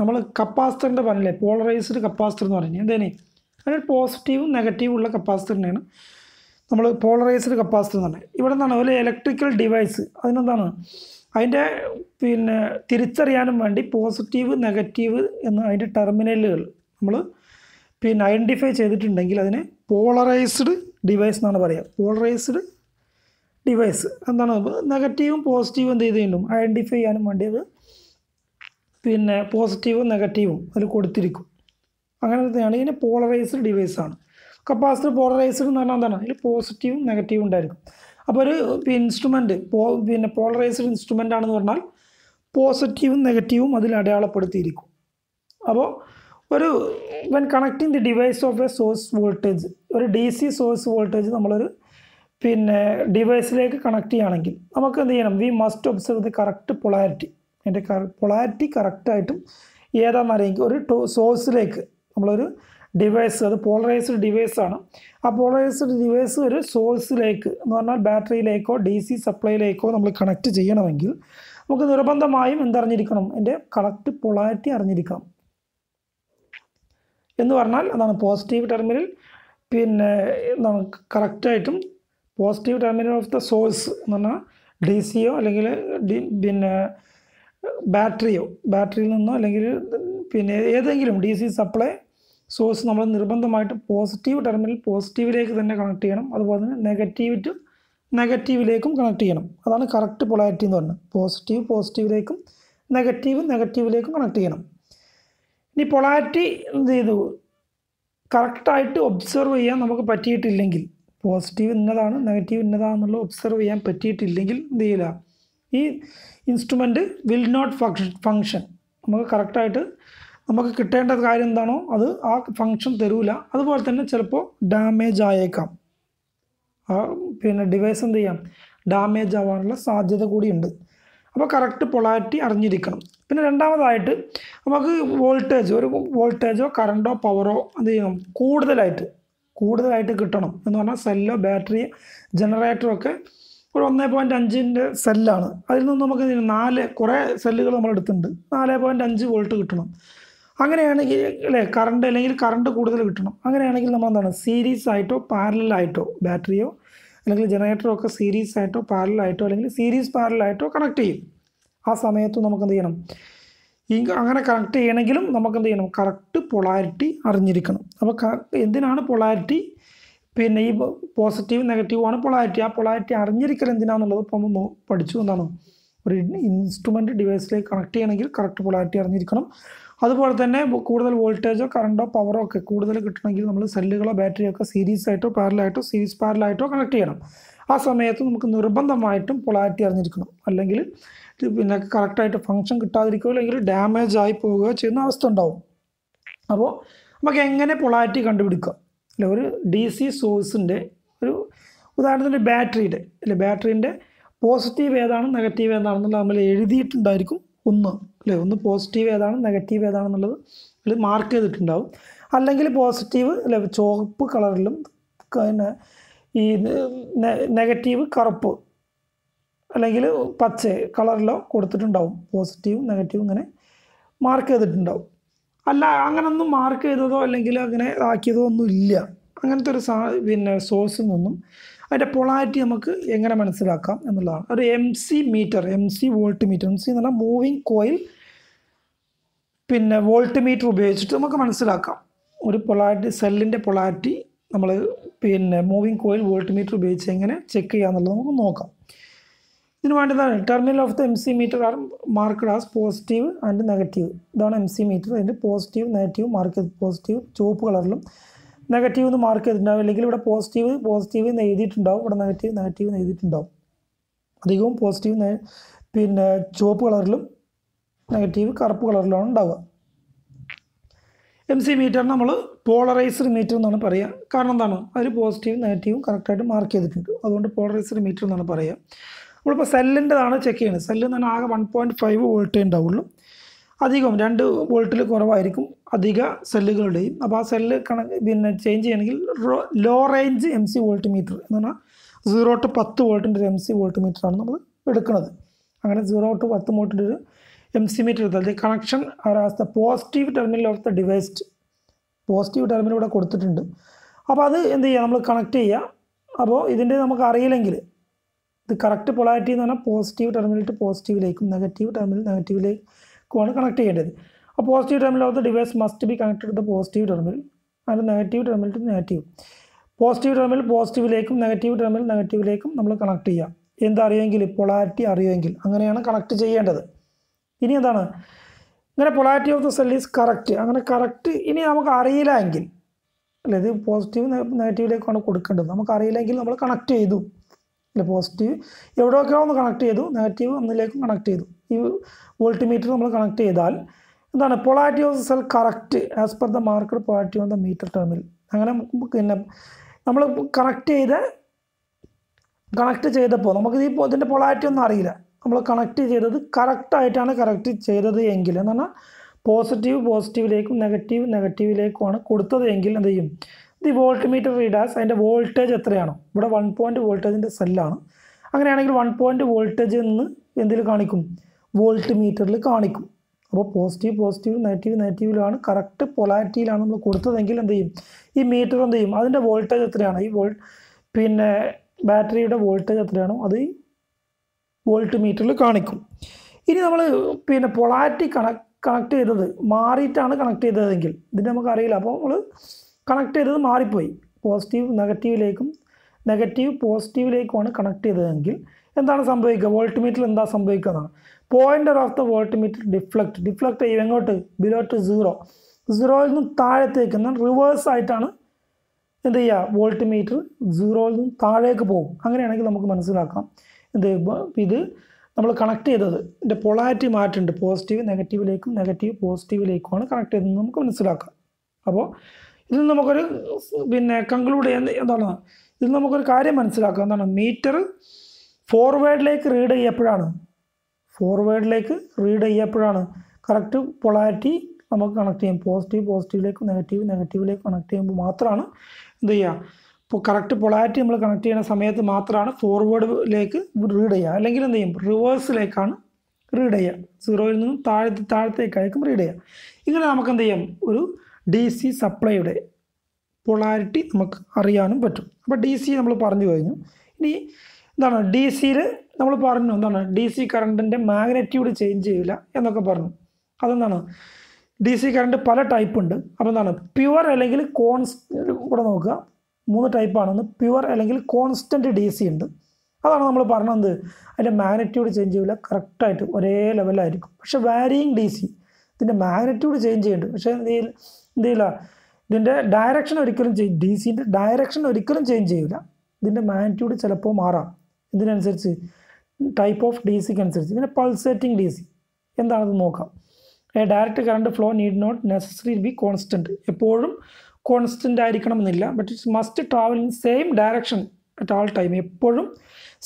നമ്മൾ കപ്പാസിറ്ററിൻ്റെ പറഞ്ഞില്ലേ പോളറൈസ്ഡ് കപ്പാസിറ്റർ എന്ന് പറഞ്ഞു എന്തേനെ അതിന് പോസിറ്റീവും നെഗറ്റീവും ഉള്ള കപ്പാസിറ്ററിനെയാണ് നമ്മൾ പോളറൈസ്ഡ് കപ്പാസിറ്റർ എന്ന് പറഞ്ഞത് ഇവിടെ എന്താണ് ഒരു ഇലക്ട്രിക്കൽ ഡിവൈസ് അതിനെന്താണ് അതിൻ്റെ പിന്നെ തിരിച്ചറിയാനും വേണ്ടി പോസിറ്റീവ് നെഗറ്റീവ് എന്ന അതിൻ്റെ ടെർമിനലുകൾ നമ്മൾ പിന്നെ ഐഡൻറ്റിഫൈ ചെയ്തിട്ടുണ്ടെങ്കിൽ അതിനെ പോളറൈസ്ഡ് ഡിവൈസ് എന്നാണ് പറയുക പോളറൈസ്ഡ് ഡിവൈസ് എന്താണ് നെഗറ്റീവും പോസിറ്റീവും എന്ത് ചെയ്തുകൊണ്ടും ഐഡൻറ്റിഫൈ ചെയ്യാനും വേണ്ടി അത് പിന്നെ പോസിറ്റീവും നെഗറ്റീവും അതിൽ കൊടുത്തിരിക്കും അങ്ങനത്തെയാണ് ഇതിന് പോളറൈസ്ഡ് ഡിവൈസാണ് കപ്പാസിറ്റർ പോളറൈസ്ഡ് എന്ന് പറഞ്ഞാൽ എന്താണ് ഇതിൽ പോസിറ്റീവും നെഗറ്റീവും ഉണ്ടായിരിക്കും അപ്പോൾ ഒരു ഇൻസ്ട്രുമെൻറ്റ് പിന്നെ പോളറൈസ്ഡ് ഇൻസ്ട്രുമെൻ്റ് ആണെന്ന് പറഞ്ഞാൽ പോസിറ്റീവും നെഗറ്റീവും അതിൽ അടയാളപ്പെടുത്തിയിരിക്കും അപ്പോൾ ഒരു when connecting the device of a source voltage ഒരു ഡി സി സോഴ്സ് വോൾട്ടേജ് നമ്മളൊരു പിന്നെ ഡിവൈസിലേക്ക് കണക്ട് ചെയ്യുകയാണെങ്കിൽ നമുക്ക് എന്ത് ചെയ്യണം we must observe the correct polarity അതിൻ്റെ പൊളാരിറ്റി കറക്റ്റായിട്ടും ഏതാണെന്നറിയെങ്കിൽ ഒരു സോഴ്സിലേക്ക് നമ്മളൊരു ഡിവൈസ് അത് പോളറൈസ്ഡ് ഡിവൈസ് ആണ് ആ പോളറൈസ്ഡ് ഡിവൈസ് ഒരു സോഴ്സിലേക്ക് എന്ന് പറഞ്ഞാൽ ബാറ്ററിയിലേക്കോ ഡി സി സപ്ലൈയിലേക്കോ നമ്മൾ കണക്ട് ചെയ്യണമെങ്കിൽ നമുക്ക് നിർബന്ധമായും എന്തറിഞ്ഞിരിക്കണം എൻ്റെ കളക്ട് പൊളാരിറ്റി അറിഞ്ഞിരിക്കണം എന്ന് പറഞ്ഞാൽ അതാണ് പോസിറ്റീവ് ടെർമിനൽ പിന്നെ എന്താണ് കറക്റ്റായിട്ടും positive terminal of the source എന്ന് പറഞ്ഞാൽ ഡി സിയോ അല്ലെങ്കിൽ ഡി പിന്നെ ബാറ്ററിയോ ബാറ്ററിയിൽ നിന്നോ അല്ലെങ്കിൽ പിന്നെ ഏതെങ്കിലും ഡി സി സപ്ലൈ സോഴ്സ് നമ്മൾ നിർബന്ധമായിട്ട് പോസിറ്റീവ് ടെർമിനൽ പോസിറ്റീവിലേക്ക് തന്നെ കണക്ട് ചെയ്യണം അതുപോലെ തന്നെ നെഗറ്റീവ് ടു നെഗറ്റീവിലേക്കും കണക്ട് ചെയ്യണം അതാണ് കറക്റ്റ് പൊളാരിറ്റി എന്ന് പറയുന്നത് പോസിറ്റീവ് പോസിറ്റീവിലേക്കും നെഗറ്റീവ് നെഗറ്റീവിലേക്കും കണക്ട് ചെയ്യണം ഇനി പൊളാരിറ്റി എന്ത് ചെയ്തു കറക്റ്റായിട്ട് ഒബ്സർവ് ചെയ്യാൻ നമുക്ക് പറ്റിയിട്ടില്ലെങ്കിൽ പോസിറ്റീവ് ഇന്നതാണ് നെഗറ്റീവ് ഇന്നതാണെന്നുള്ള ഒബ്സർവ് ചെയ്യാൻ പറ്റിയിട്ടില്ലെങ്കിൽ എന്ത് ചെയ്യില്ല ഈ instrument will not function function നമുക്ക് കറക്റ്റായിട്ട് നമുക്ക് കിട്ടേണ്ട കാര്യം എന്താണോ അത് ആ ഫങ്ഷൻ തരൂല അതുപോലെ തന്നെ ചിലപ്പോൾ ഡാമേജ് ആയേക്കാം പിന്നെ ഡിവൈസ് എന്ത് ചെയ്യാം ഡാമേജ് ആവാനുള്ള സാധ്യത കൂടിയുണ്ട് അപ്പോൾ കറക്റ്റ് പൊളാരിറ്റി അറിഞ്ഞിരിക്കണം പിന്നെ രണ്ടാമതായിട്ട് നമുക്ക് വോൾട്ടേജ് ഒരു വോൾട്ടേജോ കറണ്ടോ പവറോ എന്ത് ചെയ്യണം കൂടുതലായിട്ട് കൂടുതലായിട്ട് കിട്ടണം എന്ന് പറഞ്ഞാൽ സെല്ലോ ബാറ്ററി ജനറേറ്ററോ ഒക്കെ ഒരു ഒന്നേ പോയിൻ്റ് അഞ്ചിൻ്റെ സെല്ലാണ് അതിൽ നിന്ന് നമുക്ക് നാല് കുറേ സെല്ലുകൾ നമ്മൾ എടുത്തിട്ടുണ്ട് നാല് പോയിൻ്റ് അഞ്ച് വോൾട്ട് കിട്ടണം അങ്ങനെയാണെങ്കിൽ അല്ലേ കറണ്ട് അല്ലെങ്കിൽ കറണ്ട് കൂടുതൽ കിട്ടണം അങ്ങനെയാണെങ്കിൽ നമ്മൾ എന്താണ് സീരീസ് ആയിട്ടോ പാരലായിട്ടോ ബാറ്ററിയോ അല്ലെങ്കിൽ ജനറേറ്ററോ ഒക്കെ സീരീസ് ആയിട്ടോ പാരലായിട്ടോ അല്ലെങ്കിൽ സീരീസ് പാരലായിട്ടോ കണക്ട് ചെയ്യും ആ സമയത്ത് നമുക്ക് എന്ത് ചെയ്യണം ഈ അങ്ങനെ കണക്ട് ചെയ്യണമെങ്കിലും നമുക്ക് എന്ത് ചെയ്യണം കറക്റ്റ് പൊളാരിറ്റി അറിഞ്ഞിരിക്കണം അപ്പോൾ എന്തിനാണ് പൊളാരിറ്റി പിന്നെ ഈ പോസിറ്റീവ് നെഗറ്റീവ് ആണ് പൊളാരിറ്റി ആ പൊളാരിറ്റി അറിഞ്ഞിരിക്കൽ എന്തിനാണെന്നുള്ളത് ഇപ്പം നമ്മൾ പഠിച്ചു എന്താണ് ഒരു ഇൻസ്ട്രുമെൻ്റ് ഡിവൈസിലേക്ക് കണക്ട് ചെയ്യണമെങ്കിൽ കറക്റ്റ് പൊളാരിറ്റി അറിഞ്ഞിരിക്കണം അതുപോലെ തന്നെ കൂടുതൽ വോൾട്ടേജോ കറണ്ടോ പവറോ ഒക്കെ കൂടുതൽ കിട്ടണമെങ്കിൽ നമ്മൾ സെല്ലുകളോ ബാറ്ററിയോ ഒക്കെ സീരീസ് ആയിട്ടോ പാരലായിട്ടോ സീരീസ് പാരലായിട്ടോ കണക്ട് ചെയ്യണം ആ സമയത്ത് നമുക്ക് നിർബന്ധമായിട്ടും പൊളാരിറ്റി അറിഞ്ഞിരിക്കണം അല്ലെങ്കിൽ പിന്നെ കറക്റ്റായിട്ട് ഫങ്ഷൻ കിട്ടാതിരിക്കുകയോ അല്ലെങ്കിൽ ഡാമേജ് ആയി പോവുകയോ ചെയ്യുന്ന അവസ്ഥ ഉണ്ടാവും അപ്പോൾ നമുക്ക് എങ്ങനെ പൊളാരിറ്റി കണ്ടുപിടിക്കാം അല്ലെ ഒരു ഡി സി സോഴ്സിൻ്റെ ഒരു ഉദാഹരണത്തിന് ബാറ്ററിയുടെ അല്ലെ ബാറ്ററീൻ്റെ പോസിറ്റീവ് ഏതാണ് നെഗറ്റീവ് ഏതാണെന്നുള്ള നമ്മൾ എഴുതിയിട്ടുണ്ടായിരിക്കും ഒന്ന് അല്ലേ ഒന്ന് പോസിറ്റീവ് ഏതാണ് നെഗറ്റീവ് ഏതാണെന്നുള്ളത് ഇതിൽ മാർക്ക് ചെയ്തിട്ടുണ്ടാവും അല്ലെങ്കിൽ പോസിറ്റീവ് അല്ലെ ചുവപ്പ് കളറിലും പിന്നെ ഈ നെഗറ്റീവ് കറുപ്പ് അല്ലെങ്കിൽ പച്ച കളറിലോ കൊടുത്തിട്ടുണ്ടാവും പോസിറ്റീവും നെഗറ്റീവും ഇങ്ങനെ മാർക്ക് ചെയ്തിട്ടുണ്ടാവും അല്ല അങ്ങനൊന്നും മാർക്ക് ചെയ്തതോ അല്ലെങ്കിൽ അങ്ങനെ ആക്കിയതോ ഒന്നും ഇല്ല അങ്ങനത്തെ ഒരു സാ പിന്നെ സോഴ്സിൽ നിന്നും അതിൻ്റെ പൊളാരിറ്റി നമുക്ക് എങ്ങനെ മനസ്സിലാക്കാം എന്നുള്ളതാണ് ഒരു M C meter M C volt meter M C എന്ന് പറഞ്ഞാൽ മൂവിങ് കോയിൽ പിന്നെ വോൾട്ട് മീറ്റർ ഉപയോഗിച്ചിട്ട് നമുക്ക് മനസ്സിലാക്കാം ഒരു പൊളാരിറ്റി സെല്ലിൻ്റെ പൊളാരിറ്റി നമ്മൾ പിന്നെ മൂവിങ് കോയിൽ വോൾട്ട് മീറ്റർ ഉപയോഗിച്ച് എങ്ങനെ ചെക്ക് എന്നുള്ളത് നമുക്ക് നോക്കാം ഇതിന് വേണ്ടതാണ് terminal of the M C meter are marked as positive and negative ഇതാണ് എം സി മീറ്റർ അതിൻ്റെ പോസിറ്റീവ് നെഗറ്റീവ് മാർക്ക് പോസിറ്റീവ് ചുവപ്പ് കളറിലും നെഗറ്റീവ് എന്ന് മാർക്ക് ചെയ്തിട്ടുണ്ടാവും അല്ലെങ്കിൽ ഇവിടെ പോസിറ്റീവ് പോസിറ്റീവ് എന്ന് എഴുതിയിട്ടുണ്ടാവും ഇവിടെ നെഗറ്റീവ് നെഗറ്റീവ് എന്ന് എഴുതിയിട്ടുണ്ടാവും അധികവും പോസിറ്റീവ് പിന്നെ ചുവപ്പ് കളറിലും നെഗറ്റീവ് കറുപ്പ് കളറിലാണ് ഉണ്ടാവുക എം സി മീറ്റർ നമ്മൾ പോളറൈസ്ഡ് മീറ്റർ എന്നാണ് പറയുക കാരണം എന്താണ് അതിൽ പോസിറ്റീവും നെഗറ്റീവും കറക്റ്റായിട്ട് മാർക്ക് ചെയ്തിട്ടുണ്ട് അതുകൊണ്ട് പോളറൈസ്ഡ് മീറ്റർ എന്നാണ് പറയുക നമ്മളിപ്പോൾ സെല്ലിൻ്റെതാണ് ചെക്ക് ചെയ്യുന്നത് സെല്ലിൽ നിന്ന് ആകെ വൺ പോയിൻറ്റ് ഫൈവ് വോൾട്ടേ ഉണ്ടാവുള്ളൂ അധികം രണ്ട് വോൾട്ടിൽ കുറവായിരിക്കും അധിക സെല്ലുകളുടെയും അപ്പോൾ ആ സെല്ല് കണക്ക് പിന്നെ ചേഞ്ച് ചെയ്യണമെങ്കിൽ low range M C volt meter എന്ന് പറഞ്ഞാൽ സീറോ ടു പത്ത് വോൾട്ടിൻ്റെ ഒരു എം സി വോൾട്ട് മീറ്ററാണ് നമ്മൾ എടുക്കുന്നത് അങ്ങനെ സീറോ ടു പത്ത് വോൾട്ടിൻ്റെ ഒരു എം സി മീറ്റർ എടുത്താൽ the connection as the positive terminal of the device positive terminal ഇവിടെ കൊടുത്തിട്ടുണ്ട് അപ്പോൾ അത് എന്ത് ചെയ്യുക നമ്മൾ കണക്ട് ചെയ്യുക അപ്പോൾ ഇതിൻ്റെ നമുക്ക് അറിയില്ലെങ്കിൽ ഇത് കറക്റ്റ് പൊളാരിറ്റി എന്ന് പറഞ്ഞാൽ പോസിറ്റീവ് ടെർമിനൽ ടു പോസിറ്റീവിലേക്കും നെഗറ്റീവ് ടെർമിനൽ നെഗറ്റീവിലേക്ക് ആണ് കണക്ട് ചെയ്യേണ്ടത് അപ്പോൾ positive terminal of the device must be connected to the positive terminal അതിൻ്റെ negative terminal to negative positive terminal പോസിറ്റീവിലേക്കും നെഗറ്റീവ് ടെർമിൽ നെഗറ്റീവിലേക്കും നമ്മൾ കണക്ട് ചെയ്യാം എന്തറിയുമെങ്കിൽ പൊളാരിറ്റി അറിയുമെങ്കിൽ അങ്ങനെയാണ് കണക്ട് ചെയ്യേണ്ടത് ഇനി എന്താണ് ഇങ്ങനെ polarity of the cell is correct അങ്ങനെ കറക്റ്റ് ഇനി നമുക്ക് അറിയില്ല എങ്കിൽ ഇത് പോസിറ്റീവ് നെഗറ്റീവിലേക്കാണ് കൊടുക്കേണ്ടത് നമുക്ക് അറിയില്ലെങ്കിൽ നമ്മൾ കണക്ട് ചെയ്തു അല്ലെ പോസിറ്റീവ് എവിടെയൊക്കെയോ ഒന്ന് കണക്ട് ചെയ്തു നെഗറ്റീവ് ഒന്നിലേക്കും കണക്ട് ചെയ്തു ഈ വോൾട്ട് മീറ്റർ നമ്മൾ കണക്ട് ചെയ്താൽ എന്താണ് polarity of cell correct as per the marker polarity on the meter terminal അങ്ങനെ പിന്നെ നമ്മൾ കണക്ട് ചെയ്ത് കണക്ട് ചെയ്തപ്പോൾ നമുക്ക് ഈ ഇതിൻ്റെ പൊളാരിറ്റി ഒന്നും അറിയില്ല നമ്മൾ കണക്ട് ചെയ്തത് കറക്റ്റായിട്ടാണ് കറക്റ്റ് ചെയ്തത് എങ്കിൽ എന്ന് പറഞ്ഞാൽ പോസിറ്റീവ് പോസിറ്റീവിലേക്കും നെഗറ്റീവ് നെഗറ്റീവിലേക്കുമാണ് കൊടുത്തത് എങ്കിൽ എന്ത് ചെയ്യും ദി വോൾട്ട് മീറ്റർ റീഡാസ് അതിൻ്റെ വോൾട്ടേജ് എത്രയാണോ ഇവിടെ വൺ പോയിൻറ്റ് വോൾട്ടേജിൻ്റെ സെല്ലാണ് അങ്ങനെയാണെങ്കിൽ വൺ പോയിൻറ്റ് വോൾട്ടേജ് എന്ന് എന്തിൽ കാണിക്കും വോൾട്ട് മീറ്ററിൽ കാണിക്കും അപ്പോൾ പോസിറ്റീവ് പോസിറ്റീവ് നെഗറ്റീവ് നെഗറ്റീവിലാണ് കറക്റ്റ് പൊളാരിറ്റിയിലാണ് നമ്മൾ കൊടുത്തതെങ്കിൽ എന്ത് ചെയ്യും ഈ മീറ്റർ എന്ത് ചെയ്യും അതിൻ്റെ വോൾട്ടേജ് എത്രയാണ് ഈ വോൾട്ട് പിന്നെ ബാറ്ററിയുടെ വോൾട്ടേജ് എത്രയാണോ അത് വോൾട്ട് മീറ്ററിൽ കാണിക്കും ഇനി നമ്മൾ പിന്നെ പൊളാരിറ്റി കണക്ട് കണക്ട് ചെയ്തത് മാറിയിട്ടാണ് കണക്ട് ചെയ്തതെങ്കിൽ ഇതിന് നമുക്കറിയില്ല അപ്പോൾ നമ്മൾ കണക്ട് ചെയ്തത് മാറിപ്പോയി പോസിറ്റീവ് നെഗറ്റീവിലേക്കും നെഗറ്റീവ് പോസിറ്റീവിലേക്കുമാണ് കണക്ട് ചെയ്തതെങ്കിൽ എന്താണ് സംഭവിക്കുക വോൾട്ട് മീറ്ററിൽ എന്താ എന്നാണ് pointer of the volt meter deflect deflect ചെയ്യും എങ്ങോട്ട് ബിലോ ടു സീറോ സീറോയിൽ നിന്ന് താഴത്തേക്ക് എന്നാൽ റിവേഴ്സ് ആയിട്ടാണ് എന്ത് ചെയ്യുക വോൾട്ട് മീറ്റർ സീറോയിൽ നിന്ന് താഴേക്ക് പോകും അങ്ങനെയാണെങ്കിൽ നമുക്ക് മനസ്സിലാക്കാം എന്ത് ഇത് നമ്മൾ കണക്ട് ചെയ്തത് ഇതിൻ്റെ പൊളാരിറ്റി മാറ്റുണ്ട് പോസിറ്റീവ് നെഗറ്റീവിലേക്കും നെഗറ്റീവ് പോസിറ്റീവിലേക്കുമാണ് കണക്ട് ചെയ്തതെന്ന് നമുക്ക് മനസ്സിലാക്കാം അപ്പോൾ ഇതിൽ നമുക്കൊരു പിന്നെ കൺക്ലൂഡ് ചെയ്യുന്ന എന്താണ് ഇതിൽ നമുക്കൊരു കാര്യം മനസ്സിലാക്കാം എന്താണ് മീറ്റർ ഫോർവേഡിലേക്ക് റീഡ് ചെയ്യപ്പോഴാണ് ഫോർവേഡിലേക്ക് റീഡ് ചെയ്യപ്പോഴാണ് കറക്റ്റ് പൊളാരിറ്റി നമുക്ക് കണക്ട് ചെയ്യാം പോസിറ്റീവ് പോസിറ്റീവിലേക്ക് നെഗറ്റീവ് നെഗറ്റീവിലേക്ക് കണക്ട് ചെയ്യുമ്പോൾ മാത്രമാണ് എന്ത് ചെയ്യുക ഇപ്പോൾ കറക്റ്റ് പൊളാരിറ്റി നമ്മൾ കണക്ട് ചെയ്യുന്ന സമയത്ത് മാത്രമാണ് ഫോർവേഡിലേക്ക് റീഡ് ചെയ്യുക അല്ലെങ്കിൽ എന്ത് ചെയ്യും റിവേഴ്സിലേക്കാണ് റീഡ് ചെയ്യുക സീറോയിൽ നിന്നും താഴത്തെ താഴത്തേക്കായിരിക്കും റീഡ് ചെയ്യുക ഇങ്ങനെ നമുക്ക് എന്ത് ചെയ്യാം ഒരു ഡി സി സപ്ലൈയുടെ പൊളാരിറ്റി നമുക്ക് അറിയാനും പറ്റും അപ്പോൾ ഡി സി നമ്മൾ പറഞ്ഞു കഴിഞ്ഞു ഇനി എന്താണ് ഡി സിയിൽ നമ്മൾ പറഞ്ഞു എന്താണ് ഡി സി കറണ്ടിൻ്റെ മാഗ്നറ്റ്യൂഡ് ചേഞ്ച് ചെയ്യില്ല എന്നൊക്കെ പറഞ്ഞു അതെന്താണ് ഡി സി കറണ്ട് പല ടൈപ്പ് ഉണ്ട് അപ്പോൾ എന്താണ് പ്യുവർ അല്ലെങ്കിൽ കോൺസ് ഇവിടെ നോക്കുക മൂന്ന് ടൈപ്പാണെന്ന് പ്യുവർ അല്ലെങ്കിൽ കോൺസ്റ്റൻറ്റ് ഡി സി ഉണ്ട് അതാണ് നമ്മൾ പറഞ്ഞത് അതിൻ്റെ മാഗ്നറ്റ്യൂഡ് ചേഞ്ച് ചെയ്യില്ല കറക്റ്റായിട്ട് ഒരേ ലെവലായിരിക്കും പക്ഷെ വാരിയിങ് ഡി സി ഇതിൻ്റെ മാഗ്നറ്റ്യൂഡ് ചേഞ്ച് ചെയ്യുന്നുണ്ട് പക്ഷേ എന്ത് ചെയ്യില്ല എന്ത് ചെയ്യില്ല ഇതിൻ്റെ ഡയറക്ഷൻ ഒരിക്കലും ഡി സിൻ്റെ ഡയറക്ഷൻ ഒരിക്കലും ചേഞ്ച് ചെയ്യില്ല ഇതിൻ്റെ മാഗ്നിറ്റ്യൂഡ് ചിലപ്പോൾ മാറാം ഇതിനനുസരിച്ച് ടൈപ്പ് ഓഫ് ഡി സിക്ക് അനുസരിച്ച് പിന്നെ പൾസേറ്റിംഗ് ഡി സി എന്താണെന്ന് നോക്കാം a direct current flow need not necessary be constant എപ്പോഴും കോൺസ്റ്റൻ്റ് ആയിരിക്കണം എന്നില്ല but it's must travel in same direction at all time എപ്പോഴും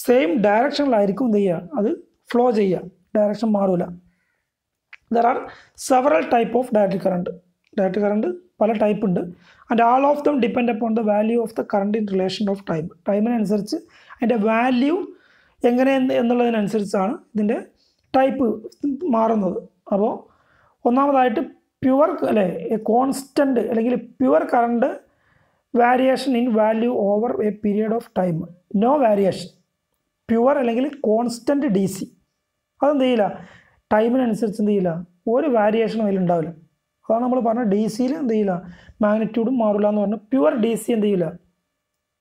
സെയിം ഡയറക്ഷനിലായിരിക്കും എന്ത് ചെയ്യുക അത് ഫ്ലോ ചെയ്യുക ഡയറക്ഷൻ മാറില്ല there are several type of direct current direct current പല ടൈപ്പ് ഉണ്ട് and all of them depend upon the value of the current in relation of time ടൈമിനനുസരിച്ച് അതിൻ്റെ വാല്യൂ എങ്ങനെ എന്നുള്ളതിനനുസരിച്ചാണ് ഇതിൻ്റെ ടൈപ്പ് മാറുന്നത് അപ്പോൾ ഒന്നാമതായിട്ട് പ്യുവർ അല്ലേ കോൺസ്റ്റൻറ്റ് അല്ലെങ്കിൽ pure current variation in value over a period of time no variation pure അല്ലെങ്കിൽ കോൺസ്റ്റൻറ്റ് ഡി സി അതെന്ത് ചെയ്യില്ല ടൈമിനനുസരിച്ച് എന്ത് ചെയ്യില്ല ഒരു വാരിയേഷനും അതിലുണ്ടാവില്ല അതാണ് നമ്മൾ പറഞ്ഞ ഡി സിയിൽ എന്ത് ചെയ്യില്ല മാഗ്നിറ്റ്യൂഡും മാറില്ല എന്ന് പറഞ്ഞാൽ പ്യുവർ ഡി സി എന്ത് ചെയ്യില്ല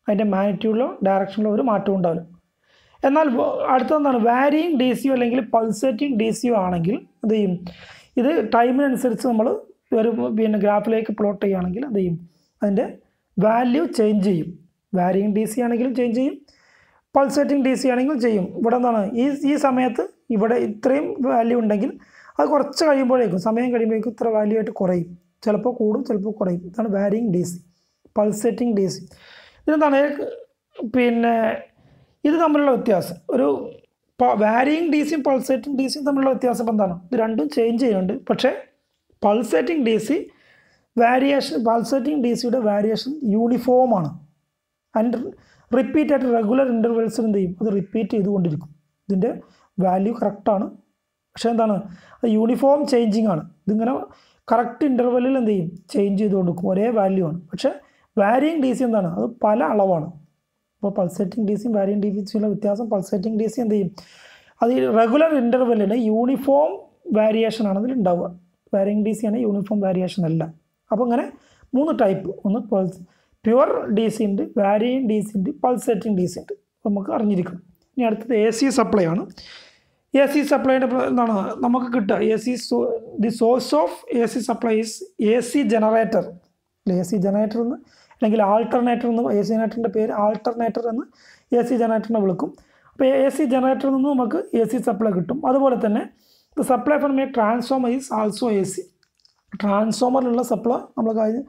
അതിൻ്റെ മാഗ്നിറ്റ്യൂഡിലോ ഡയറക്ഷനിലോ ഒരു മാറ്റം ഉണ്ടാവില്ല എന്നാൽ അടുത്തതെന്നാണ് വാരിയിങ് ഡി സിയു അല്ലെങ്കിൽ പൾസേറ്റിംഗ് ഡി സിയു ആണെങ്കിൽ എന്ത് ചെയ്യും ഇത് ടൈമിനനുസരിച്ച് നമ്മൾ ഒരു പിന്നെ ഗ്രാഫിലേക്ക് പ്ലോട്ട് ചെയ്യുകയാണെങ്കിൽ എന്ത് ചെയ്യും അതിൻ്റെ വാല്യൂ ചേഞ്ച് ചെയ്യും വാരിയിങ് ഡി സി ആണെങ്കിലും ചേഞ്ച് ചെയ്യും പൾസേറ്റിംഗ് ഡി സി ആണെങ്കിലും ചെയ്യും ഇവിടെ എന്താണ് ഈ ഈ സമയത്ത് ഇവിടെ ഇത്രയും വാല്യൂ ഉണ്ടെങ്കിൽ അത് കുറച്ച് കഴിയുമ്പോഴേക്കും സമയം കഴിയുമ്പോഴേക്കും ഇത്ര വാല്യൂ ആയിട്ട് കുറയും ചിലപ്പോൾ കൂടും ചിലപ്പോൾ കുറയും ഇതാണ് varying D C pulsating D C ഇതെന്താണ് പിന്നെ ഇത് തമ്മിലുള്ള വ്യത്യാസം ഒരു വാരിയിങ് ഡി സിയും പൾസേറ്റിംഗ് ഡി സിയും തമ്മിലുള്ള വ്യത്യാസം ഇപ്പം എന്താണ് ഇത് രണ്ടും ചേഞ്ച് ചെയ്യുന്നുണ്ട് പക്ഷേ pulsating D C variation pulsating D സിയുടെ വാരിയേഷൻ യൂണിഫോമാണ് ആൻഡ് റിപ്പീറ്റ് ആയിട്ട് റെഗുലർ ഇൻ്റർവെൽസിൽ എന്ത് ചെയ്യും അത് റിപ്പീറ്റ് ചെയ്തുകൊണ്ടിരിക്കും ഇതിൻ്റെ വാല്യൂ കറക്റ്റാണ് പക്ഷേ എന്താണ് അത് യൂണിഫോം ചേഞ്ചിങ് ആണ് ഇതിങ്ങനെ കറക്റ്റ് ഇൻ്റർവെല്ലിൽ എന്ത് ചെയ്യും ചേഞ്ച് ചെയ്ത് കൊടുക്കും ഒരേ വാല്യൂ ആണ് പക്ഷേ വാരിയിങ് ഡി സി എന്താണ് അത് പല അളവാണ് അപ്പോൾ പൾസേറ്റിംഗ് ഡി സിയും വാരിയിങ് ഡി സിയുള്ള വ്യത്യാസം പൾസേറ്റിംഗ് ഡി സി എന്ത് ചെയ്യും അത് ഈ റെഗുലർ ഇൻ്റർവെല്ലിന് യൂണിഫോം വേരിയേഷൻ ആണ് അതിൽ ഉണ്ടാവുക വാരിയിങ് ഡി സി ആണ് യൂണിഫോം വേരിയേഷൻ അല്ല അപ്പോൾ അങ്ങനെ മൂന്ന് ടൈപ്പ് ഒന്ന് പൾസ് പ്യുവർ ഡി സി ഉണ്ട് വാരിയിങ് ഡി സി ഉണ്ട് പൾസേറ്റിംഗ് ഡി സി ഉണ്ട് നമുക്ക് അറിഞ്ഞിരിക്കണം ഇനി അടുത്തത് എ സി സപ്ലൈ ആണ് എ സി സപ്ലൈൻ്റെ എന്താണ് നമുക്ക് കിട്ടുക A C so the source of A C supply A C generator അല്ലെ എ സി ജനറേറ്റർ എന്ന് അല്ലെങ്കിൽ ആൾട്ടർനേറ്റർ എന്ന് എ സി ജനറേറ്ററിൻ്റെ പേര് ആൾട്ടർനേറ്റർ എന്ന് എ സി ജനറേറ്ററിനെ വിളിക്കും അപ്പോൾ എ സി ജനറേറ്ററിൽ നിന്ന് നമുക്ക് എ സി സപ്ലൈ കിട്ടും അതുപോലെ തന്നെ the supply from a transformer is also A C ട്രാൻസ്ഫോമറിലുള്ള സപ്ലൈ നമ്മൾ കഴിഞ്ഞ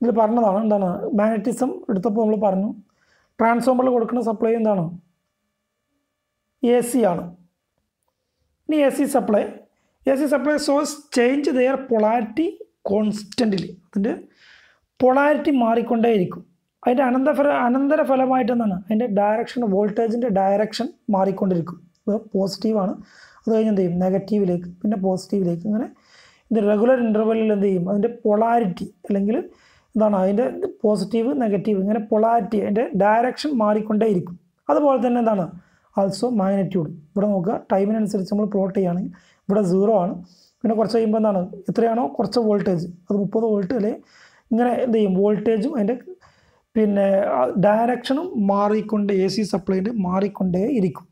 ഇതിൽ പറഞ്ഞതാണ് എന്താണ് മാഗ്നറ്റിസം എടുത്തപ്പോൾ നമ്മൾ പറഞ്ഞു ട്രാൻസ്ഫോമറിൽ കൊടുക്കുന്ന സപ്ലൈ എന്താണ് എ സി ആണ് ഇനി A C supply A C supply സോസ് ചേഞ്ച് ദെയർ പൊളാരിറ്റി കോൺസ്റ്റൻ്റിലി അതിൻ്റെ പൊളാരിറ്റി മാറിക്കൊണ്ടേയിരിക്കും അതിൻ്റെ അനന്തഫല അനന്തരഫലമായിട്ട് എന്താണ് അതിൻ്റെ ഡയറക്ഷൻ വോൾട്ടേജിൻ്റെ ഡയറക്ഷൻ മാറിക്കൊണ്ടിരിക്കും പോസിറ്റീവാണ് അത് കഴിഞ്ഞ് എന്ത് ചെയ്യും നെഗറ്റീവിലേക്ക് പിന്നെ പോസിറ്റീവിലേക്ക് അങ്ങനെ ഇത് റെഗുലർ ഇൻ്റർവെല്ലിൽ എന്ത് ചെയ്യും അതിൻ്റെ പൊളാരിറ്റി അല്ലെങ്കിൽ എന്താണ് അതിൻ്റെ പോസിറ്റീവ് നെഗറ്റീവ് ഇങ്ങനെ പൊളാരിറ്റി അതിൻ്റെ ഡയറക്ഷൻ മാറിക്കൊണ്ടേയിരിക്കും അതുപോലെ തന്നെ എന്താണ് ആൾസോ മാഗ്നറ്റ്യൂഡ് ഇവിടെ നോക്കുക ടൈമിനനുസരിച്ച് നമ്മൾ പ്ലോട്ട് ചെയ്യുകയാണെങ്കിൽ ഇവിടെ സീറോ ആണ് പിന്നെ കുറച്ച് കഴിയുമ്പോൾ എന്താണ് എത്രയാണോ കുറച്ച് വോൾട്ടേജ് അത് മുപ്പത് വോൾട്ട് അല്ലെങ്കിൽ ഇങ്ങനെ എന്ത് ചെയ്യും വോൾട്ടേജും അതിൻ്റെ പിന്നെ ഡയറക്ഷനും മാറിക്കൊണ്ട് എ സി സപ്ലൈൻ്റെ മാറിക്കൊണ്ടേ ഇരിക്കും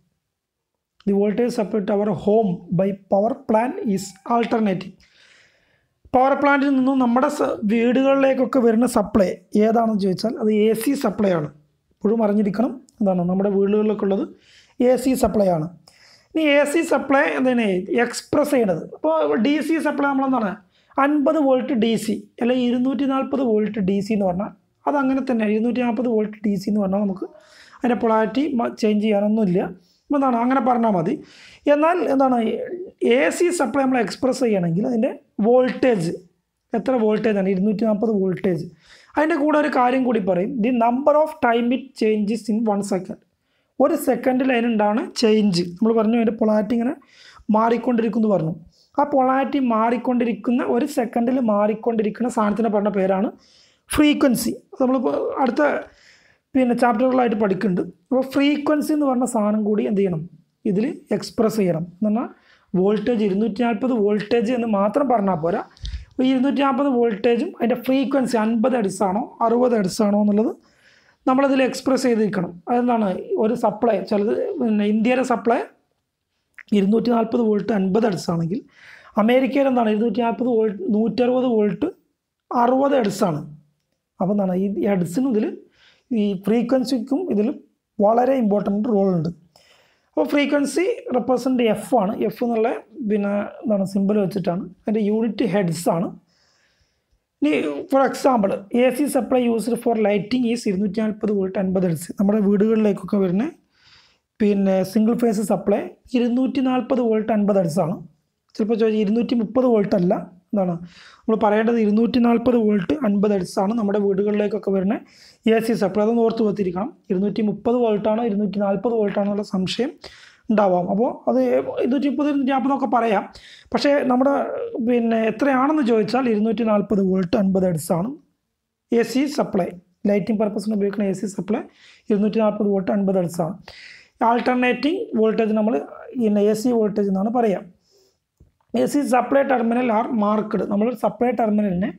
the voltage supply to our home by power plant is alternative power പ്ലാന്റിൽ നിന്നും നമ്മുടെ വീടുകളിലേക്കൊക്കെ വരുന്ന സപ്ലൈ ഏതാണെന്ന് ചോദിച്ചാൽ അത് എ സി സപ്ലൈ ആണ് ഇപ്പോഴും അറിഞ്ഞിരിക്കണം എന്താണ് നമ്മുടെ വീടുകളിലൊക്കെ ഉള്ളത് എ സി സപ്ലൈ ആണ് ഇനി എ സി സപ്ലൈ എന്താണ് എക്സ്പ്രസ് ചെയ്യണത് അപ്പോൾ ഡി സി സപ്ലൈ നമ്മളെന്താണ് അൻപത് വോൾട്ട് ഡി സി അല്ലെങ്കിൽ ഇരുന്നൂറ്റി നാൽപ്പത് വോൾട്ട് ഡി സി എന്ന് പറഞ്ഞാൽ അത് അങ്ങനെ തന്നെ ഇരുന്നൂറ്റി നാൽപ്പത് വോൾട്ട് ഡി സി എന്ന് പറഞ്ഞാൽ നമുക്ക് അതിൻ്റെ പൊളാരിറ്റി ചേഞ്ച് ചെയ്യാനൊന്നുമില്ല എന്താണ് അങ്ങനെ പറഞ്ഞാൽ മതി എന്നാൽ എന്താണ് എ സി സപ്ലൈ നമ്മൾ എക്സ്പ്രസ് ചെയ്യണമെങ്കിൽ അതിൻ്റെ വോൾട്ടേജ് എത്ര വോൾട്ടേജാണ് ഇരുന്നൂറ്റി നാൽപ്പത് വോൾട്ടേജ് അതിൻ്റെ കൂടെ ഒരു കാര്യം കൂടി പറയും the number of time it changes in one second ഒരു സെക്കൻഡിൽ അതിനുണ്ടാണ് ചേഞ്ച് നമ്മൾ പറഞ്ഞു അതിൻ്റെ പൊളാരിറ്റി ഇങ്ങനെ മാറിക്കൊണ്ടിരിക്കുന്നു പറഞ്ഞു ആ പൊളാരിറ്റി മാറിക്കൊണ്ടിരിക്കുന്ന ഒരു സെക്കൻഡിൽ മാറിക്കൊണ്ടിരിക്കുന്ന സാധനത്തിൻ്റെ പറഞ്ഞ പേരാണ് ഫ്രീക്വൻസി നമ്മൾ അടുത്ത പിന്നെ ചാപ്റ്ററുകളായിട്ട് പഠിക്കുന്നുണ്ട് അപ്പോൾ ഫ്രീക്വൻസി എന്ന് പറഞ്ഞ സാധനം കൂടി എന്ത് ചെയ്യണം ഇതിൽ എക്സ്പ്രസ് ചെയ്യണം എന്ന് പറഞ്ഞാൽ വോൾട്ടേജ് ഇരുന്നൂറ്റി നാൽപ്പത് വോൾട്ടേജ് എന്ന് മാത്രം പറഞ്ഞാൽ പോരാ ഈ ഇരുന്നൂറ്റി നാൽപ്പത് വോൾട്ടേജും അതിൻ്റെ ഫ്രീക്വൻസി അൻപത് അടിസാണോ അറുപത് അടിസാണോ എന്നുള്ളത് നമ്മളതിൽ എക്സ്പ്രസ് ചെയ്തിരിക്കണം അതെന്താണ് ഒരു സപ്ലൈ ചിലത് പിന്നെ ഇന്ത്യയുടെ സപ്ലൈ ഇരുന്നൂറ്റി നാൽപ്പത് വോൾട്ട് അൻപത് ആണെങ്കിൽ അമേരിക്കയിൽ എന്താണ് ഇരുന്നൂറ്റി നാൽപ്പത് വോൾട്ട് നൂറ്ററുപത് വോൾട്ട് അറുപത് ആണ് അപ്പോൾ എന്താണ് ഈ എഡ്സിനും ഇതിൽ ഈ ഫ്രീക്വൻസിക്കും ഇതിൽ വളരെ ഇമ്പോർട്ടൻ്റ് റോളുണ്ട് അപ്പോൾ ഫ്രീക്വൻസി റെപ്രസെൻ്റ് എഫ് ആണ് എഫ് എന്നുള്ള പിന്നെ എന്താണ് സിമ്പിൾ വെച്ചിട്ടാണ് അതിൻ്റെ യൂണിറ്റ് ഹെഡ്സ് ആണ് ഇനി for example A C supply used for lighting is ഇരുന്നൂറ്റി നാൽപ്പത് വോൾട്ട് അൻപത് എഡ്സ് നമ്മുടെ വീടുകളിലേക്കൊക്കെ വരുന്ന പിന്നെ സിംഗിൾ ഫേസ് സപ്ലൈ ഇരുന്നൂറ്റി നാൽപ്പത് വോൾട്ട് അൻപത് അടിസാണ് ചിലപ്പോൾ ചോദിച്ചാൽ ഇരുന്നൂറ്റി മുപ്പത് വോൾട്ട് അല്ല എന്താണ് നമ്മൾ പറയേണ്ടത് ഇരുന്നൂറ്റി നാൽപ്പത് വോൾട്ട് അൻപത് അടിസാണ് നമ്മുടെ വീടുകളിലേക്കൊക്കെ വരുന്ന എ സി സപ്ലൈ അതൊന്ന് ഓർത്ത് വത്തിരിക്കണം ഇരുന്നൂറ്റി മുപ്പത് വോൾട്ടാണോ ഇരുന്നൂറ്റി നാൽപ്പത് വോൾട്ടാണോ എന്നുള്ള സംശയം ഉണ്ടാവാം അപ്പോൾ അത് ഇരുന്നൂറ്റി മുപ്പത് ഇരുന്നൂറ്റി നാൽപ്പതൊക്കെ പറയാം പക്ഷേ നമ്മുടെ പിന്നെ എത്രയാണെന്ന് ചോദിച്ചാൽ ഇരുന്നൂറ്റി നാൽപ്പത് വോൾട്ട് അൻപത് അടിസാണ് എ സി സപ്ലൈ ലൈറ്റിംഗ് പർപ്പസിന് ഉപയോഗിക്കുന്ന എ സി സപ്ലൈ ഇരുന്നൂറ്റി നാൽപ്പത് വോൾട്ട് അൻപത് അടിസാണ് ആൾട്ടർനേറ്റിംഗ് വോൾട്ടേജ് നമ്മൾ പിന്നെ എ സി വോൾട്ടേജ് എന്നാണ് പറയാം A C supply terminal are marked നമ്മൾ സപ്ലൈ ടെർമിനലിനെ